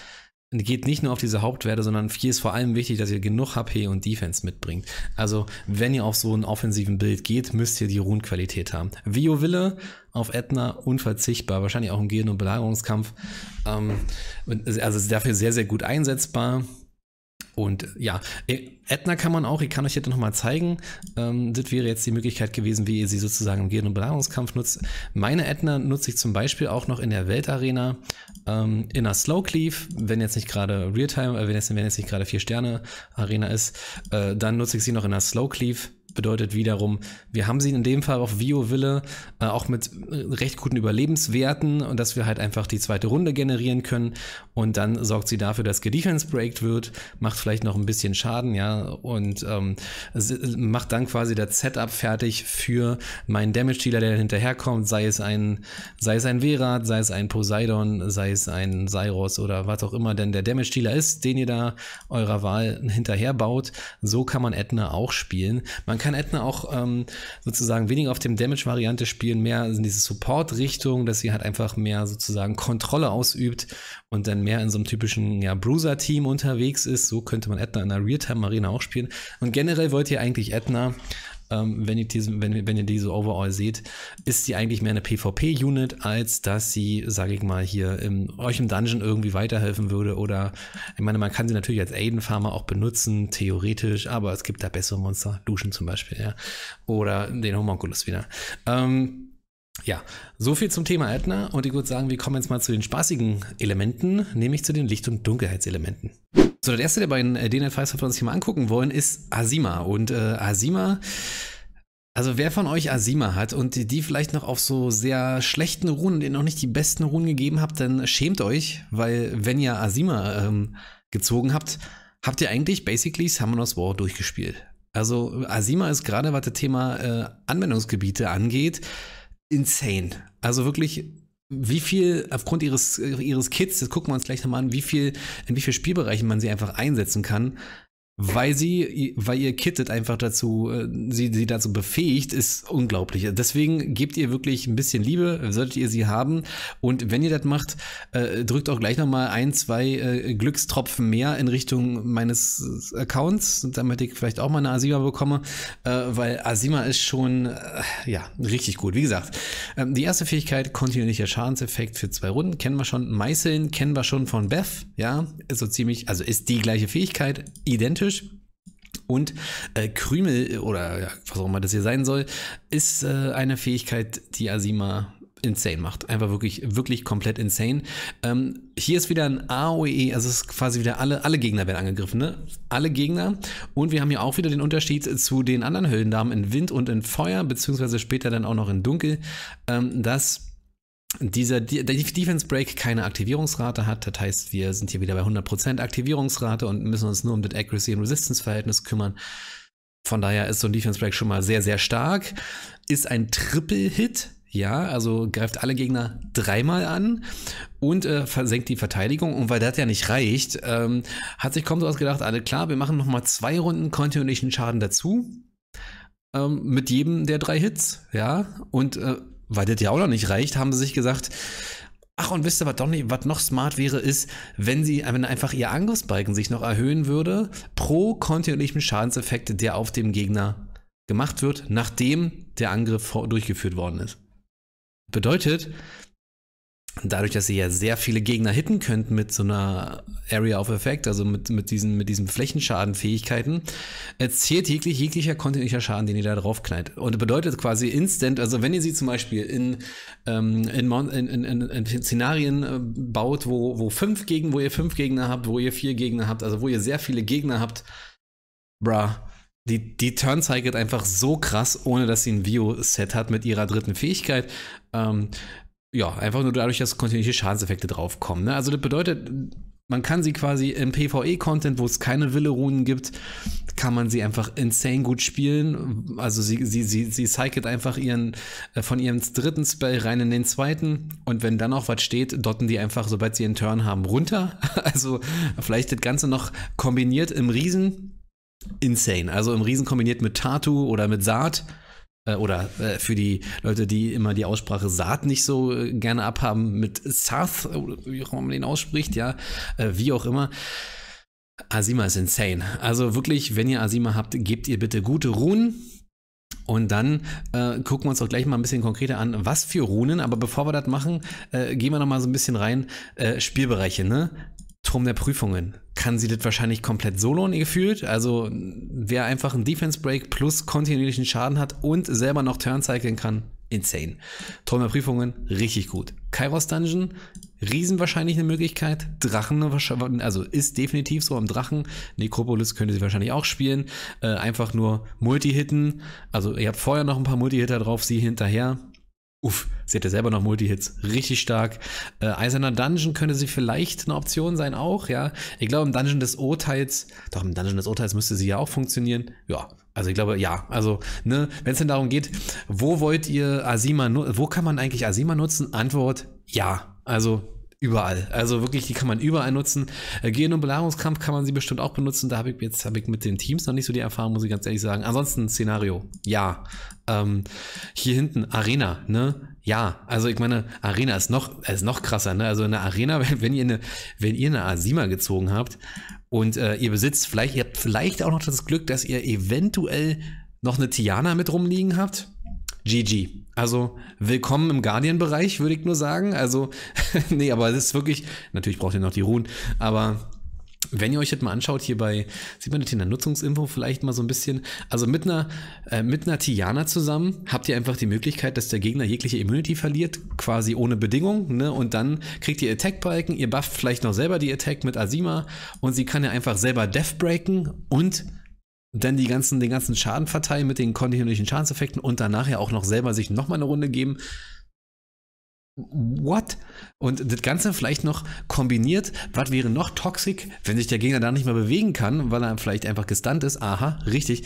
geht nicht nur auf diese Hauptwerte, sondern hier ist vor allem wichtig, dass ihr genug HP und Defense mitbringt. Also, wenn ihr auf so einen offensiven Bild geht, müsst ihr die Runenqualität haben. Vio Wille auf Edna unverzichtbar, wahrscheinlich auch im Gehen- und Belagerungskampf. Ähm, also dafür sehr, sehr gut einsetzbar. Und ja, äh, Edna kann man auch, ich kann euch jetzt nochmal zeigen, ähm, das wäre jetzt die Möglichkeit gewesen, wie ihr sie sozusagen im Gehirn- und Belagerungskampf nutzt. Meine Edna nutze ich zum Beispiel auch noch in der Weltarena ähm, in einer Slow Cleave, wenn jetzt nicht gerade Realtime, äh, wenn, jetzt, wenn jetzt nicht gerade 4-Sterne-Arena ist, äh, dann nutze ich sie noch in einer Slow Cleave bedeutet wiederum, wir haben sie in dem Fall auf Vio Wille äh, auch mit äh, recht guten Überlebenswerten und dass wir halt einfach die zweite Runde generieren können und dann sorgt sie dafür, dass Gedefense breakt wird, macht vielleicht noch ein bisschen Schaden, ja, und ähm, macht dann quasi das Setup fertig für meinen Damage Dealer, der hinterherkommt, sei es ein, sei es ein Verat, sei es ein Poseidon, sei es ein Sairos oder was auch immer denn der Damage Dealer ist, den ihr da eurer Wahl hinterher baut. So kann man Edna auch spielen. Man kann kann Edna auch ähm, sozusagen weniger auf dem Damage-Variante spielen, mehr in diese Support-Richtung, dass sie halt einfach mehr sozusagen Kontrolle ausübt und dann mehr in so einem typischen ja, Bruiser-Team unterwegs ist. So könnte man Edna in der realtime marine auch spielen. Und generell wollt ihr eigentlich Edna ähm, wenn, ihr diese, wenn, wenn ihr diese overall seht, ist sie eigentlich mehr eine PvP-Unit, als dass sie, sage ich mal, hier im, euch im Dungeon irgendwie weiterhelfen würde. Oder ich meine, man kann sie natürlich als Aiden-Farmer auch benutzen, theoretisch, aber es gibt da bessere Monster, Duschen zum Beispiel, ja. Oder den Homunculus wieder. Ähm, ja, so viel zum Thema Edna und ich würde sagen, wir kommen jetzt mal zu den spaßigen Elementen, nämlich zu den Licht- und Dunkelheitselementen. So, der erste der beiden äh, DNL 5 wir uns hier mal angucken wollen, ist Asima. Und äh, Asima. Also wer von euch Asima hat und die vielleicht noch auf so sehr schlechten Runen, denen noch nicht die besten Runen gegeben habt, dann schämt euch, weil wenn ihr Asima ähm, gezogen habt, habt ihr eigentlich basically Summoners War durchgespielt. Also Asima ist gerade, was das Thema äh, Anwendungsgebiete angeht, insane. Also wirklich wie viel aufgrund ihres, ihres Kids, das gucken wir uns gleich nochmal an, wie viel, in wie vielen Spielbereichen man sie einfach einsetzen kann, weil sie, weil ihr Kittet einfach dazu, äh, sie, sie dazu befähigt, ist unglaublich. Deswegen gebt ihr wirklich ein bisschen Liebe, solltet ihr sie haben. Und wenn ihr das macht, äh, drückt auch gleich nochmal ein, zwei äh, Glückstropfen mehr in Richtung meines Accounts, damit ich vielleicht auch mal eine Asima bekomme, weil Asima ist schon, ja, richtig gut. Wie gesagt, ähm, die erste Fähigkeit, kontinuierlicher Schadenseffekt für zwei Runden, kennen wir schon. Meißeln kennen wir schon von Beth, ja, ist so ziemlich, also ist die gleiche Fähigkeit, identisch Nachtisch. Und äh, Krümel oder ja, was auch immer das hier sein soll, ist äh, eine Fähigkeit, die Asima insane macht. Einfach wirklich, wirklich komplett insane. Ähm, hier ist wieder ein AOE, also es ist quasi wieder alle, alle Gegner werden angegriffen, ne? Alle Gegner. Und wir haben hier auch wieder den Unterschied zu den anderen Höllendamen in Wind und in Feuer, beziehungsweise später dann auch noch in Dunkel, ähm, dass dieser Defense Break keine Aktivierungsrate hat. Das heißt, wir sind hier wieder bei 100% Aktivierungsrate und müssen uns nur um das Accuracy- und Resistance-Verhältnis kümmern. Von daher ist so ein Defense Break schon mal sehr, sehr stark. Ist ein Triple-Hit. Ja, also greift alle Gegner dreimal an und äh, versenkt die Verteidigung. Und weil das ja nicht reicht, ähm, hat sich Comtos ausgedacht, alle klar, wir machen nochmal zwei Runden kontinuierlichen Schaden dazu. Ähm, mit jedem der drei Hits. Ja, und äh, weil das ja auch noch nicht reicht, haben sie sich gesagt, ach und wisst ihr, was, doch nicht, was noch smart wäre, ist, wenn sie wenn einfach ihr Angriffsbalken sich noch erhöhen würde, pro kontinuierlichen Schadenseffekt, der auf dem Gegner gemacht wird, nachdem der Angriff durchgeführt worden ist. Bedeutet, dadurch, dass ihr ja sehr viele Gegner hitten könnt mit so einer Area of Effect, also mit, mit diesen, mit diesen Flächenschadenfähigkeiten, zählt jeglich, jeglicher kontinuierlicher Schaden, den ihr da draufknallt. Und bedeutet quasi instant, also wenn ihr sie zum Beispiel in, ähm, in, in, in, in, Szenarien äh, baut, wo, wo fünf Gegner, wo ihr fünf Gegner habt, wo ihr vier Gegner habt, also wo ihr sehr viele Gegner habt, bra. die, die Turn cycelt einfach so krass, ohne dass sie ein Vio-Set hat mit ihrer dritten Fähigkeit. Ähm, ja, einfach nur dadurch, dass kontinuierliche Schadenseffekte draufkommen. Ne? Also das bedeutet, man kann sie quasi im PvE-Content, wo es keine Wille-Runen gibt, kann man sie einfach insane gut spielen. Also sie, sie, sie, sie cycelt einfach ihren, äh, von ihrem dritten Spell rein in den zweiten. Und wenn dann noch was steht, dotten die einfach, sobald sie einen Turn haben, runter. Also vielleicht das Ganze noch kombiniert im Riesen. Insane. Also im Riesen kombiniert mit Tatu oder mit Saat äh, oder äh, für die Leute, die immer die Aussprache Saat nicht so äh, gerne abhaben mit Sath, wie auch immer man den ausspricht, ja, wie auch immer. Asima ist insane. Also wirklich, wenn ihr Asima habt, gebt ihr bitte gute Runen. Und dann äh, gucken wir uns doch gleich mal ein bisschen konkreter an, was für Runen. Aber bevor wir das machen, äh, gehen wir noch mal so ein bisschen rein. Äh, Spielbereiche, ne? Turm der Prüfungen kann sie das wahrscheinlich komplett solo gefühlt. Also wer einfach einen Defense Break plus kontinuierlichen Schaden hat und selber noch Turn cyclen kann, insane. Turm der Prüfungen, richtig gut. Kairos Dungeon, Riesen wahrscheinlich eine Möglichkeit. Drachen, also ist definitiv so am Drachen. Necropolis könnte sie wahrscheinlich auch spielen. Äh, einfach nur Multi-Hitten. Also ihr habt vorher noch ein paar Multi-Hitter drauf, sie hinterher. Uff, sie hätte selber noch Multi-Hits. Richtig stark. Äh, Eiserner Dungeon könnte sie vielleicht eine Option sein, auch, ja. Ich glaube, im Dungeon des Urteils, doch, im Dungeon des Urteils müsste sie ja auch funktionieren. Ja, also ich glaube, ja. Also, ne, wenn es denn darum geht, wo wollt ihr Asima, wo kann man eigentlich Asima nutzen? Antwort, ja. Also, überall. Also wirklich, die kann man überall nutzen. Äh, Gehen- und Belagerungskampf kann man sie bestimmt auch benutzen. Da habe ich jetzt hab ich mit den Teams noch nicht so die Erfahrung, muss ich ganz ehrlich sagen. Ansonsten Szenario, ja. Ähm, hier hinten Arena, ne? Ja, also ich meine, Arena ist noch, ist noch krasser, ne? Also in der Arena, wenn, wenn ihr eine, wenn ihr eine Asima gezogen habt und äh, ihr besitzt vielleicht, ihr habt vielleicht auch noch das Glück, dass ihr eventuell noch eine Tiana mit rumliegen habt GG. Also willkommen im Guardian-Bereich, würde ich nur sagen. Also, nee, aber es ist wirklich, natürlich braucht ihr noch die Ruhen, aber wenn ihr euch das mal anschaut, hier bei, sieht man das hier in der Nutzungsinfo vielleicht mal so ein bisschen, also mit einer, äh, mit einer Tiana zusammen habt ihr einfach die Möglichkeit, dass der Gegner jegliche Immunity verliert, quasi ohne Bedingung, ne? Und dann kriegt ihr Attack-Balken, ihr bufft vielleicht noch selber die Attack mit Asima und sie kann ja einfach selber Death breaken und dann die ganzen, den ganzen Schaden verteilen mit den kontinuierlichen Schadenseffekten und danach ja auch noch selber sich nochmal eine Runde geben. What? Und das Ganze vielleicht noch kombiniert, was wäre noch toxisch, wenn sich der Gegner da nicht mehr bewegen kann, weil er vielleicht einfach gestunt ist. Aha, richtig.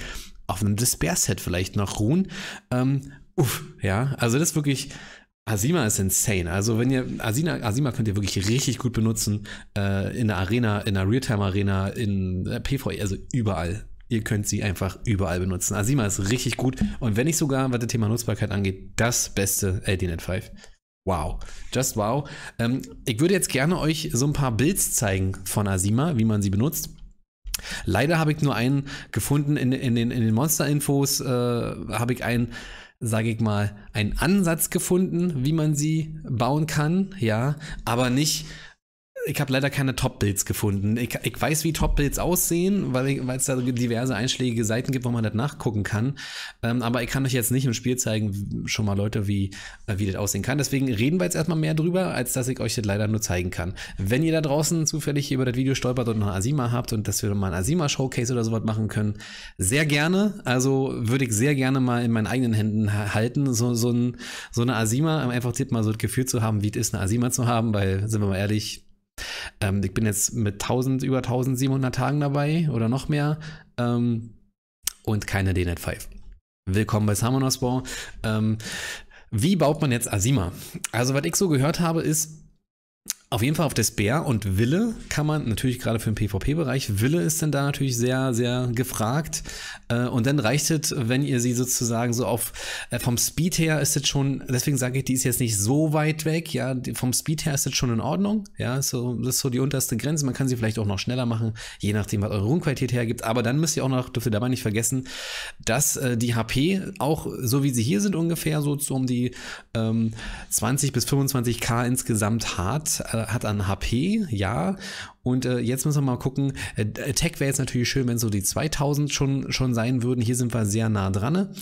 Auf einem Despair-Set vielleicht noch ruhen. Ähm, uff, ja. Also das ist wirklich, Asima ist insane. Also wenn ihr Asina, Asima könnt ihr wirklich richtig gut benutzen äh, in der Arena, in der Realtime Arena, in der äh, PvE, also überall ihr könnt sie einfach überall benutzen. Asima ist richtig gut und wenn nicht sogar, was das Thema Nutzbarkeit angeht, das beste LDNet 5. Wow, just wow. Ähm, ich würde jetzt gerne euch so ein paar Builds zeigen von Asima, wie man sie benutzt. Leider habe ich nur einen gefunden in, in den, in den Monster-Infos, äh, habe ich einen sage ich mal, einen Ansatz gefunden, wie man sie bauen kann, ja, aber nicht ich habe leider keine Top-Builds gefunden. Ich, ich, weiß, wie Top-Builds aussehen, weil es da diverse einschlägige Seiten gibt, wo man das nachgucken kann. Ähm, aber ich kann euch jetzt nicht im Spiel zeigen, schon mal Leute, wie, äh, wie das aussehen kann. Deswegen reden wir jetzt erstmal mehr drüber, als dass ich euch das leider nur zeigen kann. Wenn ihr da draußen zufällig über das Video stolpert und eine Asima habt und dass wir mal ein Asima-Showcase oder sowas machen können, sehr gerne. Also würde ich sehr gerne mal in meinen eigenen Händen halten, so, so, ein, so eine Asima, einfach mal so das Gefühl zu haben, wie es ist, eine Asima zu haben, weil, sind wir mal ehrlich, ähm, ich bin jetzt mit 1000, über 1700 Tagen dabei oder noch mehr ähm, und keine DNet 5. Willkommen bei Samonosbau. Ähm, wie baut man jetzt Asima? Also, was ich so gehört habe, ist, auf jeden Fall auf Despair und Wille kann man natürlich gerade für den PvP-Bereich, Wille ist dann da natürlich sehr, sehr gefragt. Äh, und dann reicht es, wenn ihr sie sozusagen so auf, äh, vom Speed her ist es schon, deswegen sage ich, die ist jetzt nicht so weit weg, ja, vom Speed her ist es schon in Ordnung, ja, so, das ist so die unterste Grenze. Man kann sie vielleicht auch noch schneller machen, je nachdem, was eure Rundqualität hergibt. Aber dann müsst ihr auch noch, dürft ihr dabei nicht vergessen, dass äh, die HP auch, so wie sie hier sind, ungefähr so, so um die ähm, 20 bis 25k insgesamt hart, hat an HP, ja. Und äh, jetzt müssen wir mal gucken. Äh, äh Tech wäre jetzt natürlich schön, wenn so die 2000 schon, schon sein würden. Hier sind wir sehr nah dran.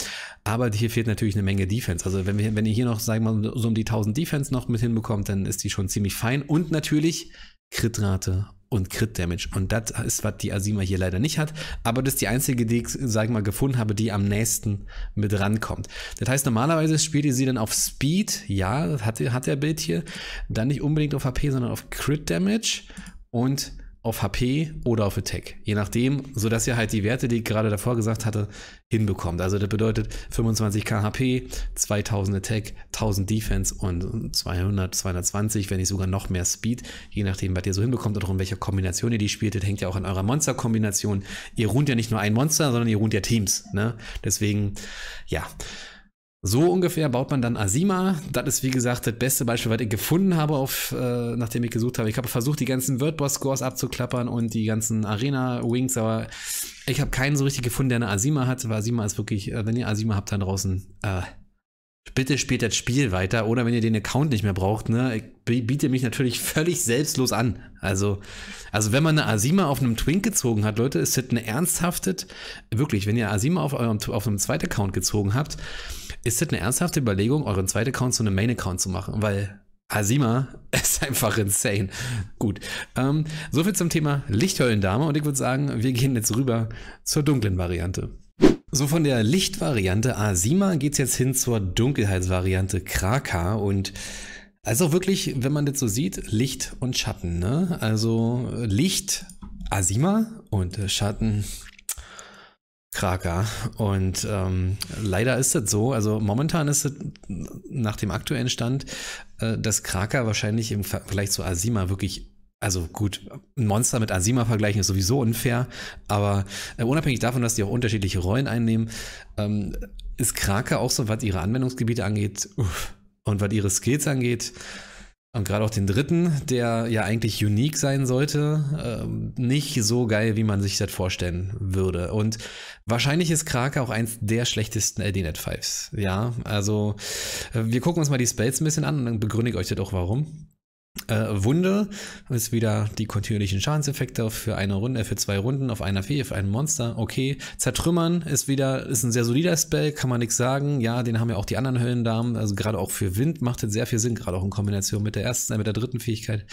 Aber hier fehlt natürlich eine Menge Defense. Also wenn, wir, wenn ihr hier noch, sagen wir mal, so um die 1000 Defense noch mit hinbekommt, dann ist die schon ziemlich fein. Und natürlich Kritrate und Crit Damage. Und das ist, was die Asima hier leider nicht hat. Aber das ist die einzige, die ich, sag ich mal, gefunden habe, die am nächsten mit rankommt. Das heißt, normalerweise spielt ihr sie dann auf Speed. Ja, hat, hat der Bild hier. Dann nicht unbedingt auf HP, sondern auf Crit Damage. Und auf HP oder auf Attack, je nachdem, sodass ihr halt die Werte, die ich gerade davor gesagt hatte, hinbekommt. Also das bedeutet 25k HP, 2000 Attack, 1000 Defense und 200, 220, wenn nicht sogar noch mehr Speed, je nachdem, was ihr so hinbekommt oder in welcher Kombination ihr die spielt. Das hängt ja auch an eurer Monster-Kombination. Ihr ruht ja nicht nur ein Monster, sondern ihr ruht ja Teams. Ne? Deswegen, ja. So ungefähr baut man dann Asima. Das ist wie gesagt das beste Beispiel, was ich gefunden habe, auf, äh, nachdem ich gesucht habe. Ich habe versucht, die ganzen WordBoss-Scores abzuklappern und die ganzen Arena-Wings, aber ich habe keinen so richtig gefunden, der eine Asima hat, weil Asima ist wirklich, äh, wenn ihr Asima habt da draußen, äh, bitte spielt das Spiel weiter oder wenn ihr den Account nicht mehr braucht, ne, ich biete mich natürlich völlig selbstlos an. Also, also wenn man eine Asima auf einem Twink gezogen hat, Leute, ist das eine ernsthafte, wirklich, wenn ihr Asima auf eurem auf einem zweiten Account gezogen habt, ist das eine ernsthafte Überlegung, euren zweiten Account zu einem Main-Account zu machen? Weil Asima ist einfach insane. Gut. Ähm, soviel zum Thema Lichthöllendame und ich würde sagen, wir gehen jetzt rüber zur dunklen Variante. So, von der Lichtvariante Asima geht es jetzt hin zur Dunkelheitsvariante Kraka und also wirklich, wenn man das so sieht, Licht und Schatten. Ne? Also Licht Asima und Schatten Kraker. Und ähm, leider ist das so. Also momentan ist es nach dem aktuellen Stand, äh, dass Kraker wahrscheinlich im Vergleich zu Asima wirklich also gut, ein Monster mit Asima vergleichen ist sowieso unfair, aber äh, unabhängig davon, dass die auch unterschiedliche Rollen einnehmen, ähm, ist Krake auch so, was ihre Anwendungsgebiete angeht und was ihre Skills angeht, und gerade auch den dritten, der ja eigentlich unique sein sollte, ähm, nicht so geil, wie man sich das vorstellen würde. Und wahrscheinlich ist Krake auch eins der schlechtesten LDNet 5s. Ja, also äh, wir gucken uns mal die Spells ein bisschen an und dann begründe ich euch das auch warum äh, Wunde ist wieder die kontinuierlichen Schadenseffekte für eine Runde, äh, für zwei Runden, auf einer Fee, für ein Monster. Okay. Zertrümmern ist wieder, ist ein sehr solider Spell, kann man nichts sagen. Ja, den haben ja auch die anderen Höllendamen. Also gerade auch für Wind macht das sehr viel Sinn, gerade auch in Kombination mit der ersten, äh, mit der dritten Fähigkeit.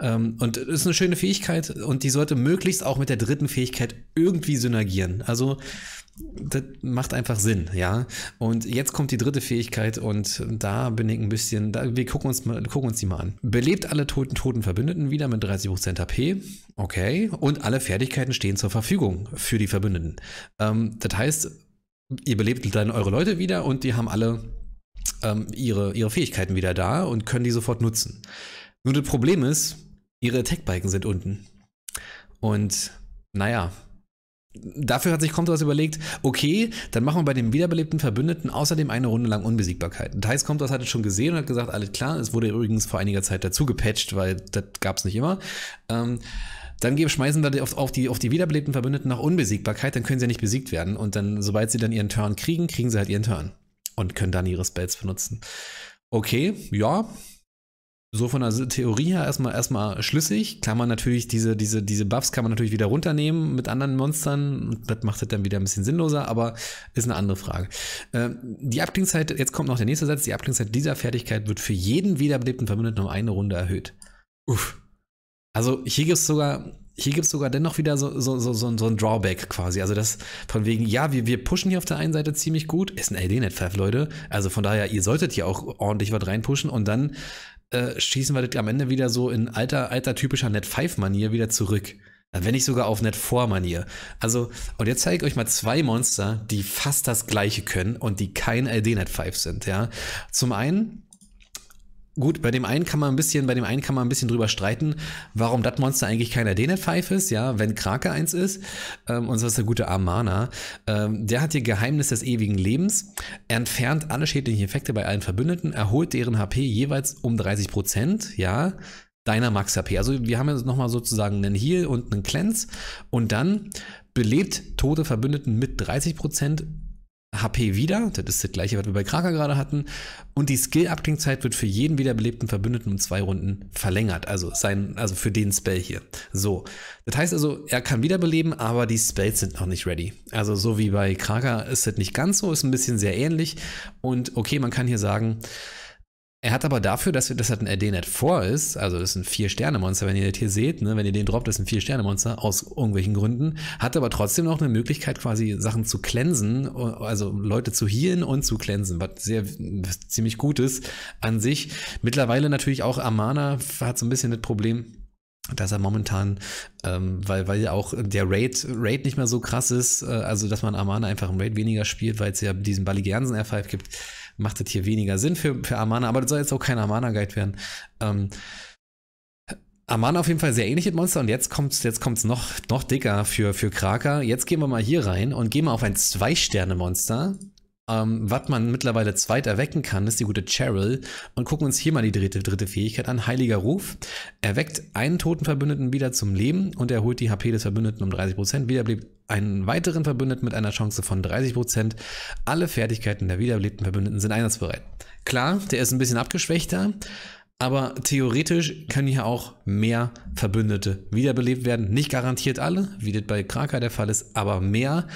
Ähm, und ist eine schöne Fähigkeit und die sollte möglichst auch mit der dritten Fähigkeit irgendwie synergieren. Also das macht einfach Sinn, ja. Und jetzt kommt die dritte Fähigkeit und da bin ich ein bisschen, da, wir gucken uns, mal, gucken uns die mal an. Belebt alle toten, toten Verbündeten wieder mit 30% HP, okay. Und alle Fertigkeiten stehen zur Verfügung für die Verbündeten. Ähm, das heißt, ihr belebt dann eure Leute wieder und die haben alle ähm, ihre, ihre Fähigkeiten wieder da und können die sofort nutzen. Nur das Problem ist, ihre Attack-Balken sind unten. Und naja, Dafür hat sich Komtos überlegt, okay, dann machen wir bei den wiederbelebten Verbündeten außerdem eine Runde lang Unbesiegbarkeit. Und heißt, Komtos hat es schon gesehen und hat gesagt, alles klar, es wurde übrigens vor einiger Zeit dazu gepatcht, weil das gab es nicht immer. Ähm, dann schmeißen wir auf, auf, die, auf die wiederbelebten Verbündeten nach Unbesiegbarkeit, dann können sie ja nicht besiegt werden. Und dann, sobald sie dann ihren Turn kriegen, kriegen sie halt ihren Turn und können dann ihre Spells benutzen. Okay, ja, so von der Theorie her erstmal erstmal schlüssig. Kann man natürlich diese, diese, diese Buffs kann man natürlich wieder runternehmen mit anderen Monstern. Das macht es dann wieder ein bisschen sinnloser, aber ist eine andere Frage. Ähm, die Abklingzeit, jetzt kommt noch der nächste Satz, die Abklingzeit dieser Fertigkeit wird für jeden wiederbelebten Verbündeten um eine Runde erhöht. Uff. Also hier gibt es sogar. Hier gibt sogar dennoch wieder so, so, so, so, so ein Drawback quasi. Also das von wegen, ja, wir, wir pushen hier auf der einen Seite ziemlich gut. Ist ein LD-Net-Pfeff, Leute. Also von daher, ihr solltet hier auch ordentlich was reinpushen und dann äh, schießen wir das am Ende wieder so in alter, alter typischer Net 5-Manier wieder zurück. Wenn nicht sogar auf Net 4-Manier. Also, und jetzt zeige ich euch mal zwei Monster, die fast das gleiche können und die kein LD Net 5 sind, ja. Zum einen Gut, bei dem einen kann man ein bisschen, bei dem einen kann man ein bisschen drüber streiten, warum das Monster eigentlich keiner Denet Five ist, ja, wenn Krake eins ist. Ähm, und so ist der gute Amana. Ähm, der hat ihr Geheimnis des ewigen Lebens, entfernt alle schädlichen Effekte bei allen Verbündeten, erholt deren HP jeweils um 30 Prozent, ja, deiner Max HP. Also wir haben jetzt nochmal sozusagen einen Heal und einen Cleanse und dann belebt tote Verbündeten mit 30 Prozent HP wieder, das ist das gleiche, was wir bei Kraka gerade hatten. Und die Skill-Abklingzeit wird für jeden wiederbelebten Verbündeten um zwei Runden verlängert, also, sein, also für den Spell hier. So, das heißt also, er kann wiederbeleben, aber die Spells sind noch nicht ready. Also so wie bei Kraka ist das nicht ganz so, ist ein bisschen sehr ähnlich. Und okay, man kann hier sagen, er hat aber dafür, dass, das halt ein RD-Net vor ist, also das ist ein Vier-Sterne-Monster, wenn ihr das hier seht, ne, wenn ihr den droppt, das ist ein Vier-Sterne-Monster, aus irgendwelchen Gründen, hat aber trotzdem noch eine Möglichkeit, quasi Sachen zu cleansen, also Leute zu healen und zu cleansen, was sehr was ziemlich gut ist an sich. Mittlerweile natürlich auch Amana hat so ein bisschen das Problem, dass er momentan, ähm, weil, weil ja auch der Raid, Raid nicht mehr so krass ist, äh, also dass man Amana einfach im Raid weniger spielt, weil es ja diesen Balligersen R5 gibt, macht das hier weniger Sinn für, für Armana, aber das soll jetzt auch kein Armana-Guide werden. Ähm, Armana auf jeden Fall sehr ähnliches Monster und jetzt kommt's, jetzt kommt's noch, noch dicker für, für Kraka. Jetzt gehen wir mal hier rein und gehen mal auf ein Zwei-Sterne-Monster. Ähm, was man mittlerweile zweit erwecken kann, ist die gute Cheryl. Und gucken uns hier mal die dritte, dritte Fähigkeit an. Heiliger Ruf. Erweckt einen toten Verbündeten wieder zum Leben und erholt die HP des Verbündeten um 30%. Wiederbelebt einen weiteren Verbündeten mit einer Chance von 30%. Alle Fertigkeiten der wiederbelebten Verbündeten sind einsatzbereit. Klar, der ist ein bisschen abgeschwächter. Aber theoretisch können hier auch mehr Verbündete wiederbelebt werden. Nicht garantiert alle, wie das bei Kraka der Fall ist, aber mehr.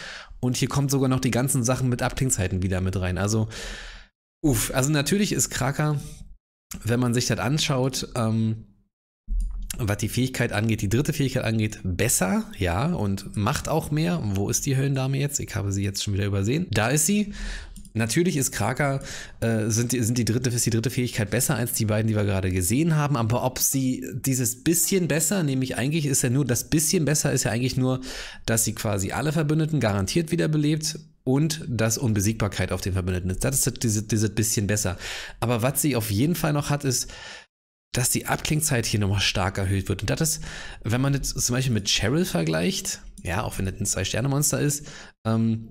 Und hier kommt sogar noch die ganzen Sachen mit Abklingzeiten wieder mit rein. Also, uff, also natürlich ist Kraker, wenn man sich das anschaut, ähm, was die Fähigkeit angeht, die dritte Fähigkeit angeht, besser, ja, und macht auch mehr. Wo ist die Höllendame jetzt? Ich habe sie jetzt schon wieder übersehen. Da ist sie. Natürlich ist Kraka, äh, sind, die, sind die dritte, ist die dritte Fähigkeit besser als die beiden, die wir gerade gesehen haben, aber ob sie dieses bisschen besser, nämlich eigentlich ist ja nur, das bisschen besser ist ja eigentlich nur, dass sie quasi alle Verbündeten garantiert wiederbelebt und dass Unbesiegbarkeit auf den Verbündeten ist. Das ist dieses, dieses bisschen besser. Aber was sie auf jeden Fall noch hat, ist, dass die Abklingzeit hier nochmal stark erhöht wird. Und das ist, wenn man jetzt zum Beispiel mit Cheryl vergleicht, ja, auch wenn das ein Zwei-Sterne-Monster ist, ähm,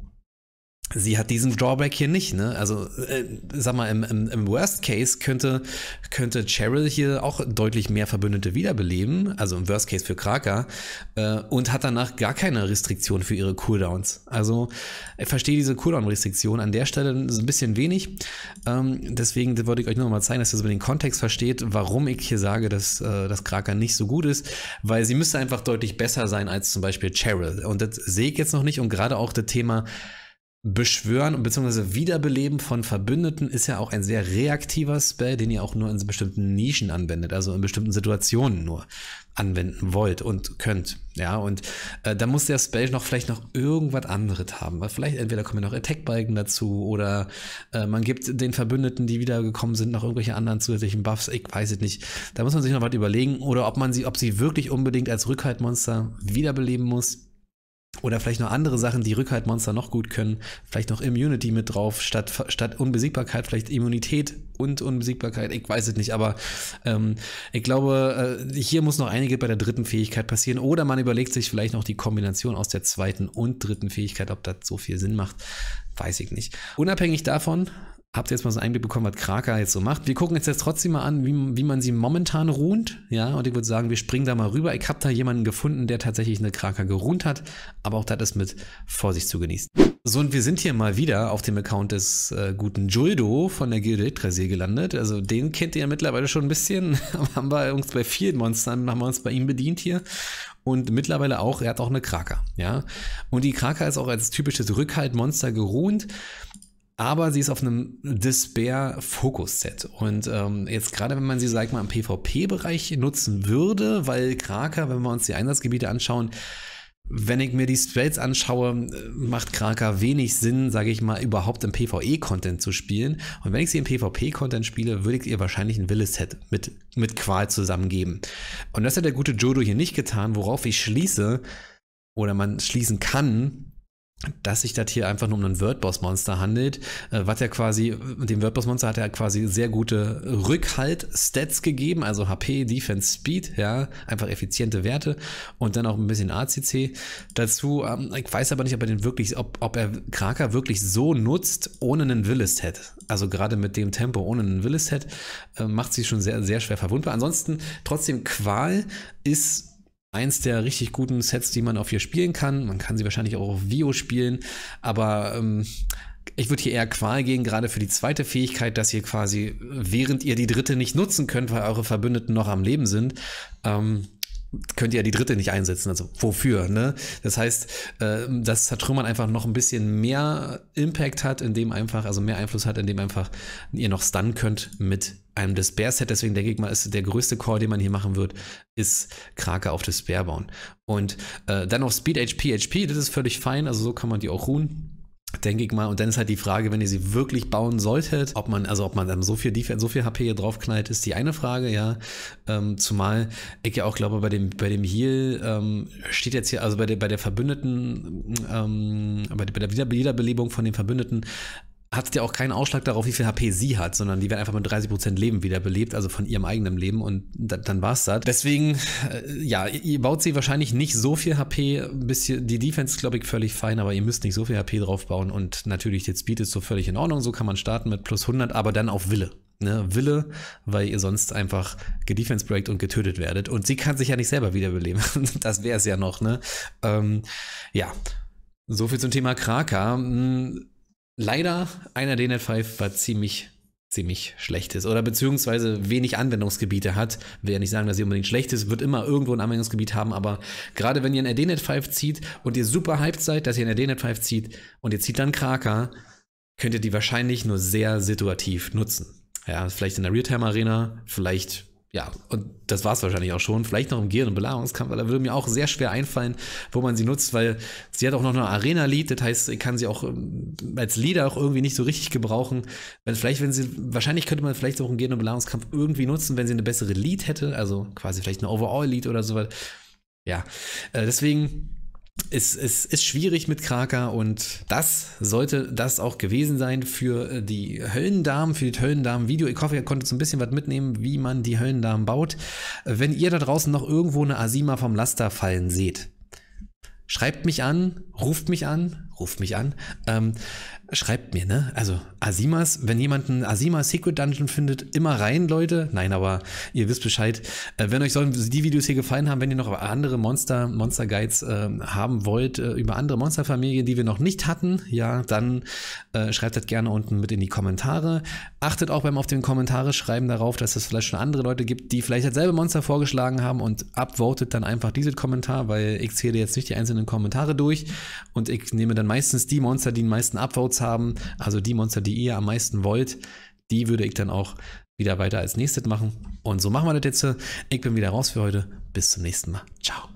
sie hat diesen Drawback hier nicht, ne? Also, äh, sag mal, im, im, im, Worst Case könnte, könnte Cheryl hier auch deutlich mehr Verbündete wiederbeleben, also im Worst Case für Kraka, äh, und hat danach gar keine Restriktion für ihre Cooldowns. Also, ich verstehe diese Cooldown-Restriktion an der Stelle so ein bisschen wenig. Ähm, deswegen wollte ich euch nur mal zeigen, dass ihr so den Kontext versteht, warum ich hier sage, dass, äh, dass Kraka nicht so gut ist, weil sie müsste einfach deutlich besser sein als zum Beispiel Cheryl. Und das sehe ich jetzt noch nicht und gerade auch das Thema, Beschwören und beziehungsweise Wiederbeleben von Verbündeten ist ja auch ein sehr reaktiver Spell, den ihr auch nur in bestimmten Nischen anwendet, also in bestimmten Situationen nur anwenden wollt und könnt. Ja, und äh, da muss der Spell noch vielleicht noch irgendwas anderes haben, weil vielleicht entweder kommen ja noch Attack-Balken dazu oder äh, man gibt den Verbündeten, die wiedergekommen sind, noch irgendwelche anderen zusätzlichen Buffs. Ich weiß es nicht. Da muss man sich noch was überlegen oder ob man sie, ob sie wirklich unbedingt als Rückhaltmonster wiederbeleben muss oder vielleicht noch andere Sachen, die Rückhaltmonster noch gut können. Vielleicht noch Immunity mit drauf, statt, statt Unbesiegbarkeit, vielleicht Immunität und Unbesiegbarkeit. Ich weiß es nicht, aber ähm, ich glaube, äh, hier muss noch einiges bei der dritten Fähigkeit passieren. Oder man überlegt sich vielleicht noch die Kombination aus der zweiten und dritten Fähigkeit, ob das so viel Sinn macht. Weiß ich nicht. Unabhängig davon habt ihr jetzt mal so einen Einblick bekommen, was Kraka jetzt so macht. Wir gucken jetzt, jetzt trotzdem mal an, wie, wie man sie momentan ruhnt. Ja, und ich würde sagen, wir springen da mal rüber. Ich habe da jemanden gefunden, der tatsächlich eine Kraka geruht hat, aber auch das ist mit Vorsicht zu genießen. So, und wir sind hier mal wieder auf dem Account des äh, guten Juldo von der Gilde Trezé gelandet. Also den kennt ihr ja mittlerweile schon ein bisschen. haben wir uns bei vielen Monstern, haben wir uns bei ihm bedient hier. Und mittlerweile auch, er hat auch eine Kraka, ja. Und die Kraka ist auch als typisches Rückhaltmonster geruht aber sie ist auf einem Despair-Fokus-Set. Und ähm, jetzt gerade, wenn man sie, sag ich mal, im PvP-Bereich nutzen würde, weil Kraka, wenn wir uns die Einsatzgebiete anschauen, wenn ich mir die Spells anschaue, äh, macht Kraka wenig Sinn, sage ich mal, überhaupt im PvE-Content zu spielen. Und wenn ich sie im PvP-Content spiele, würde ich ihr wahrscheinlich ein Willis-Set mit, mit Qual zusammengeben. Und das hat der gute Jodo hier nicht getan, worauf ich schließe, oder man schließen kann, dass sich das hier einfach nur um ein wordboss monster handelt, äh, was ja quasi, dem wordboss monster hat er quasi sehr gute Rückhalt-Stats gegeben, also HP, Defense, Speed, ja, einfach effiziente Werte und dann auch ein bisschen ACC dazu. Ähm, ich weiß aber nicht, ob er den wirklich, ob, ob er Kraka wirklich so nutzt, ohne einen Willis-Head. Also gerade mit dem Tempo ohne einen Willis-Head äh, macht sie schon sehr, sehr schwer verwundbar. Ansonsten trotzdem Qual ist eins der richtig guten Sets, die man auf hier spielen kann. Man kann sie wahrscheinlich auch auf Vio spielen, aber ähm, ich würde hier eher Qual gehen, gerade für die zweite Fähigkeit, dass ihr quasi, während ihr die dritte nicht nutzen könnt, weil eure Verbündeten noch am Leben sind, ähm, könnt ihr ja die dritte nicht einsetzen. Also wofür? Ne? Das heißt, äh, dass Zertrümmern einfach noch ein bisschen mehr Impact hat, indem einfach, also mehr Einfluss hat, indem einfach ihr noch stunnen könnt mit einem Despair-Set. Deswegen denke ich mal, ist der größte Call, den man hier machen wird, ist Krake auf Despair bauen. Und äh, dann auf Speed HP, HP, das ist völlig fein, also so kann man die auch ruhen denke ich mal. Und dann ist halt die Frage, wenn ihr sie wirklich bauen solltet, ob man, also ob man dann so viel Defense, so viel HP hier draufknallt, ist die eine Frage, ja. Ähm, zumal ich ja auch glaube, bei dem, bei dem Heal ähm, steht jetzt hier, also bei der, bei der Verbündeten, ähm, bei, der Wiederbelebung von den Verbündeten hat ja auch keinen Ausschlag darauf, wie viel HP sie hat, sondern die werden einfach mit 30% Leben wiederbelebt, also von ihrem eigenen Leben und da, dann war's das. Deswegen, äh, ja, ihr baut sie wahrscheinlich nicht so viel HP, bisschen, die Defense glaube ich völlig fein, aber ihr müsst nicht so viel HP draufbauen und natürlich der Speed ist so völlig in Ordnung, so kann man starten mit plus 100, aber dann auf Wille. Ne, Wille, weil ihr sonst einfach gedefense breakt und getötet werdet. Und sie kann sich ja nicht selber wiederbeleben. Das wäre es ja noch, ne? Ähm, ja. So viel zum Thema Kraka. Hm leider einer der Net 5 war ziemlich ziemlich schlecht ist oder beziehungsweise wenig Anwendungsgebiete hat. Will ja nicht sagen, dass sie unbedingt schlecht ist, wird immer irgendwo ein Anwendungsgebiet haben, aber gerade wenn ihr ein RDNet 5 zieht und ihr super hyped seid, dass ihr ein RDNet 5 zieht und ihr zieht dann Kraker, könnt ihr die wahrscheinlich nur sehr situativ nutzen. Ja, vielleicht in der Realtime Arena, vielleicht ja, und das war es wahrscheinlich auch schon. Vielleicht noch im Gehirn- und Belagerungskampf, weil da würde mir auch sehr schwer einfallen, wo man sie nutzt, weil sie hat auch noch eine Arena-Lied, das heißt, ich kann sie auch ähm, als Leader auch irgendwie nicht so richtig gebrauchen. Wenn vielleicht, wenn sie, wahrscheinlich könnte man vielleicht auch im Gehirn- und Belagerungskampf irgendwie nutzen, wenn sie eine bessere Lead hätte, also quasi vielleicht eine Overall-Lead oder sowas. Ja, äh, deswegen es, es ist schwierig mit Kraka und das sollte das auch gewesen sein für äh, die Höllendamen, für die Höllendamen-Video. Ich hoffe, ihr konntet so ein bisschen was mitnehmen, wie man die Höllendamen baut. Wenn ihr da draußen noch irgendwo eine Asima vom Laster fallen seht, schreibt mich an, ruft mich an, ruft mich an, ähm, schreibt mir, ne? Also Asimas, wenn jemand einen Asimas Secret Dungeon findet, immer rein, Leute. Nein, aber ihr wisst Bescheid. Äh, wenn euch sollen die Videos hier gefallen haben, wenn ihr noch andere Monster, Monster Guides äh, haben wollt, äh, über andere Monsterfamilien, die wir noch nicht hatten, ja, dann äh, schreibt das gerne unten mit in die Kommentare. Achtet auch beim auf den Kommentare schreiben darauf, dass es vielleicht schon andere Leute gibt, die vielleicht dasselbe Monster vorgeschlagen haben und upvotet dann einfach diesen Kommentar, weil ich zähle jetzt nicht die einzelnen Kommentare durch und ich nehme dann dann meistens die Monster, die den meisten Upvotes haben, also die Monster, die ihr am meisten wollt, die würde ich dann auch wieder weiter als nächstes machen. Und so machen wir das jetzt. Ich bin wieder raus für heute. Bis zum nächsten Mal. Ciao.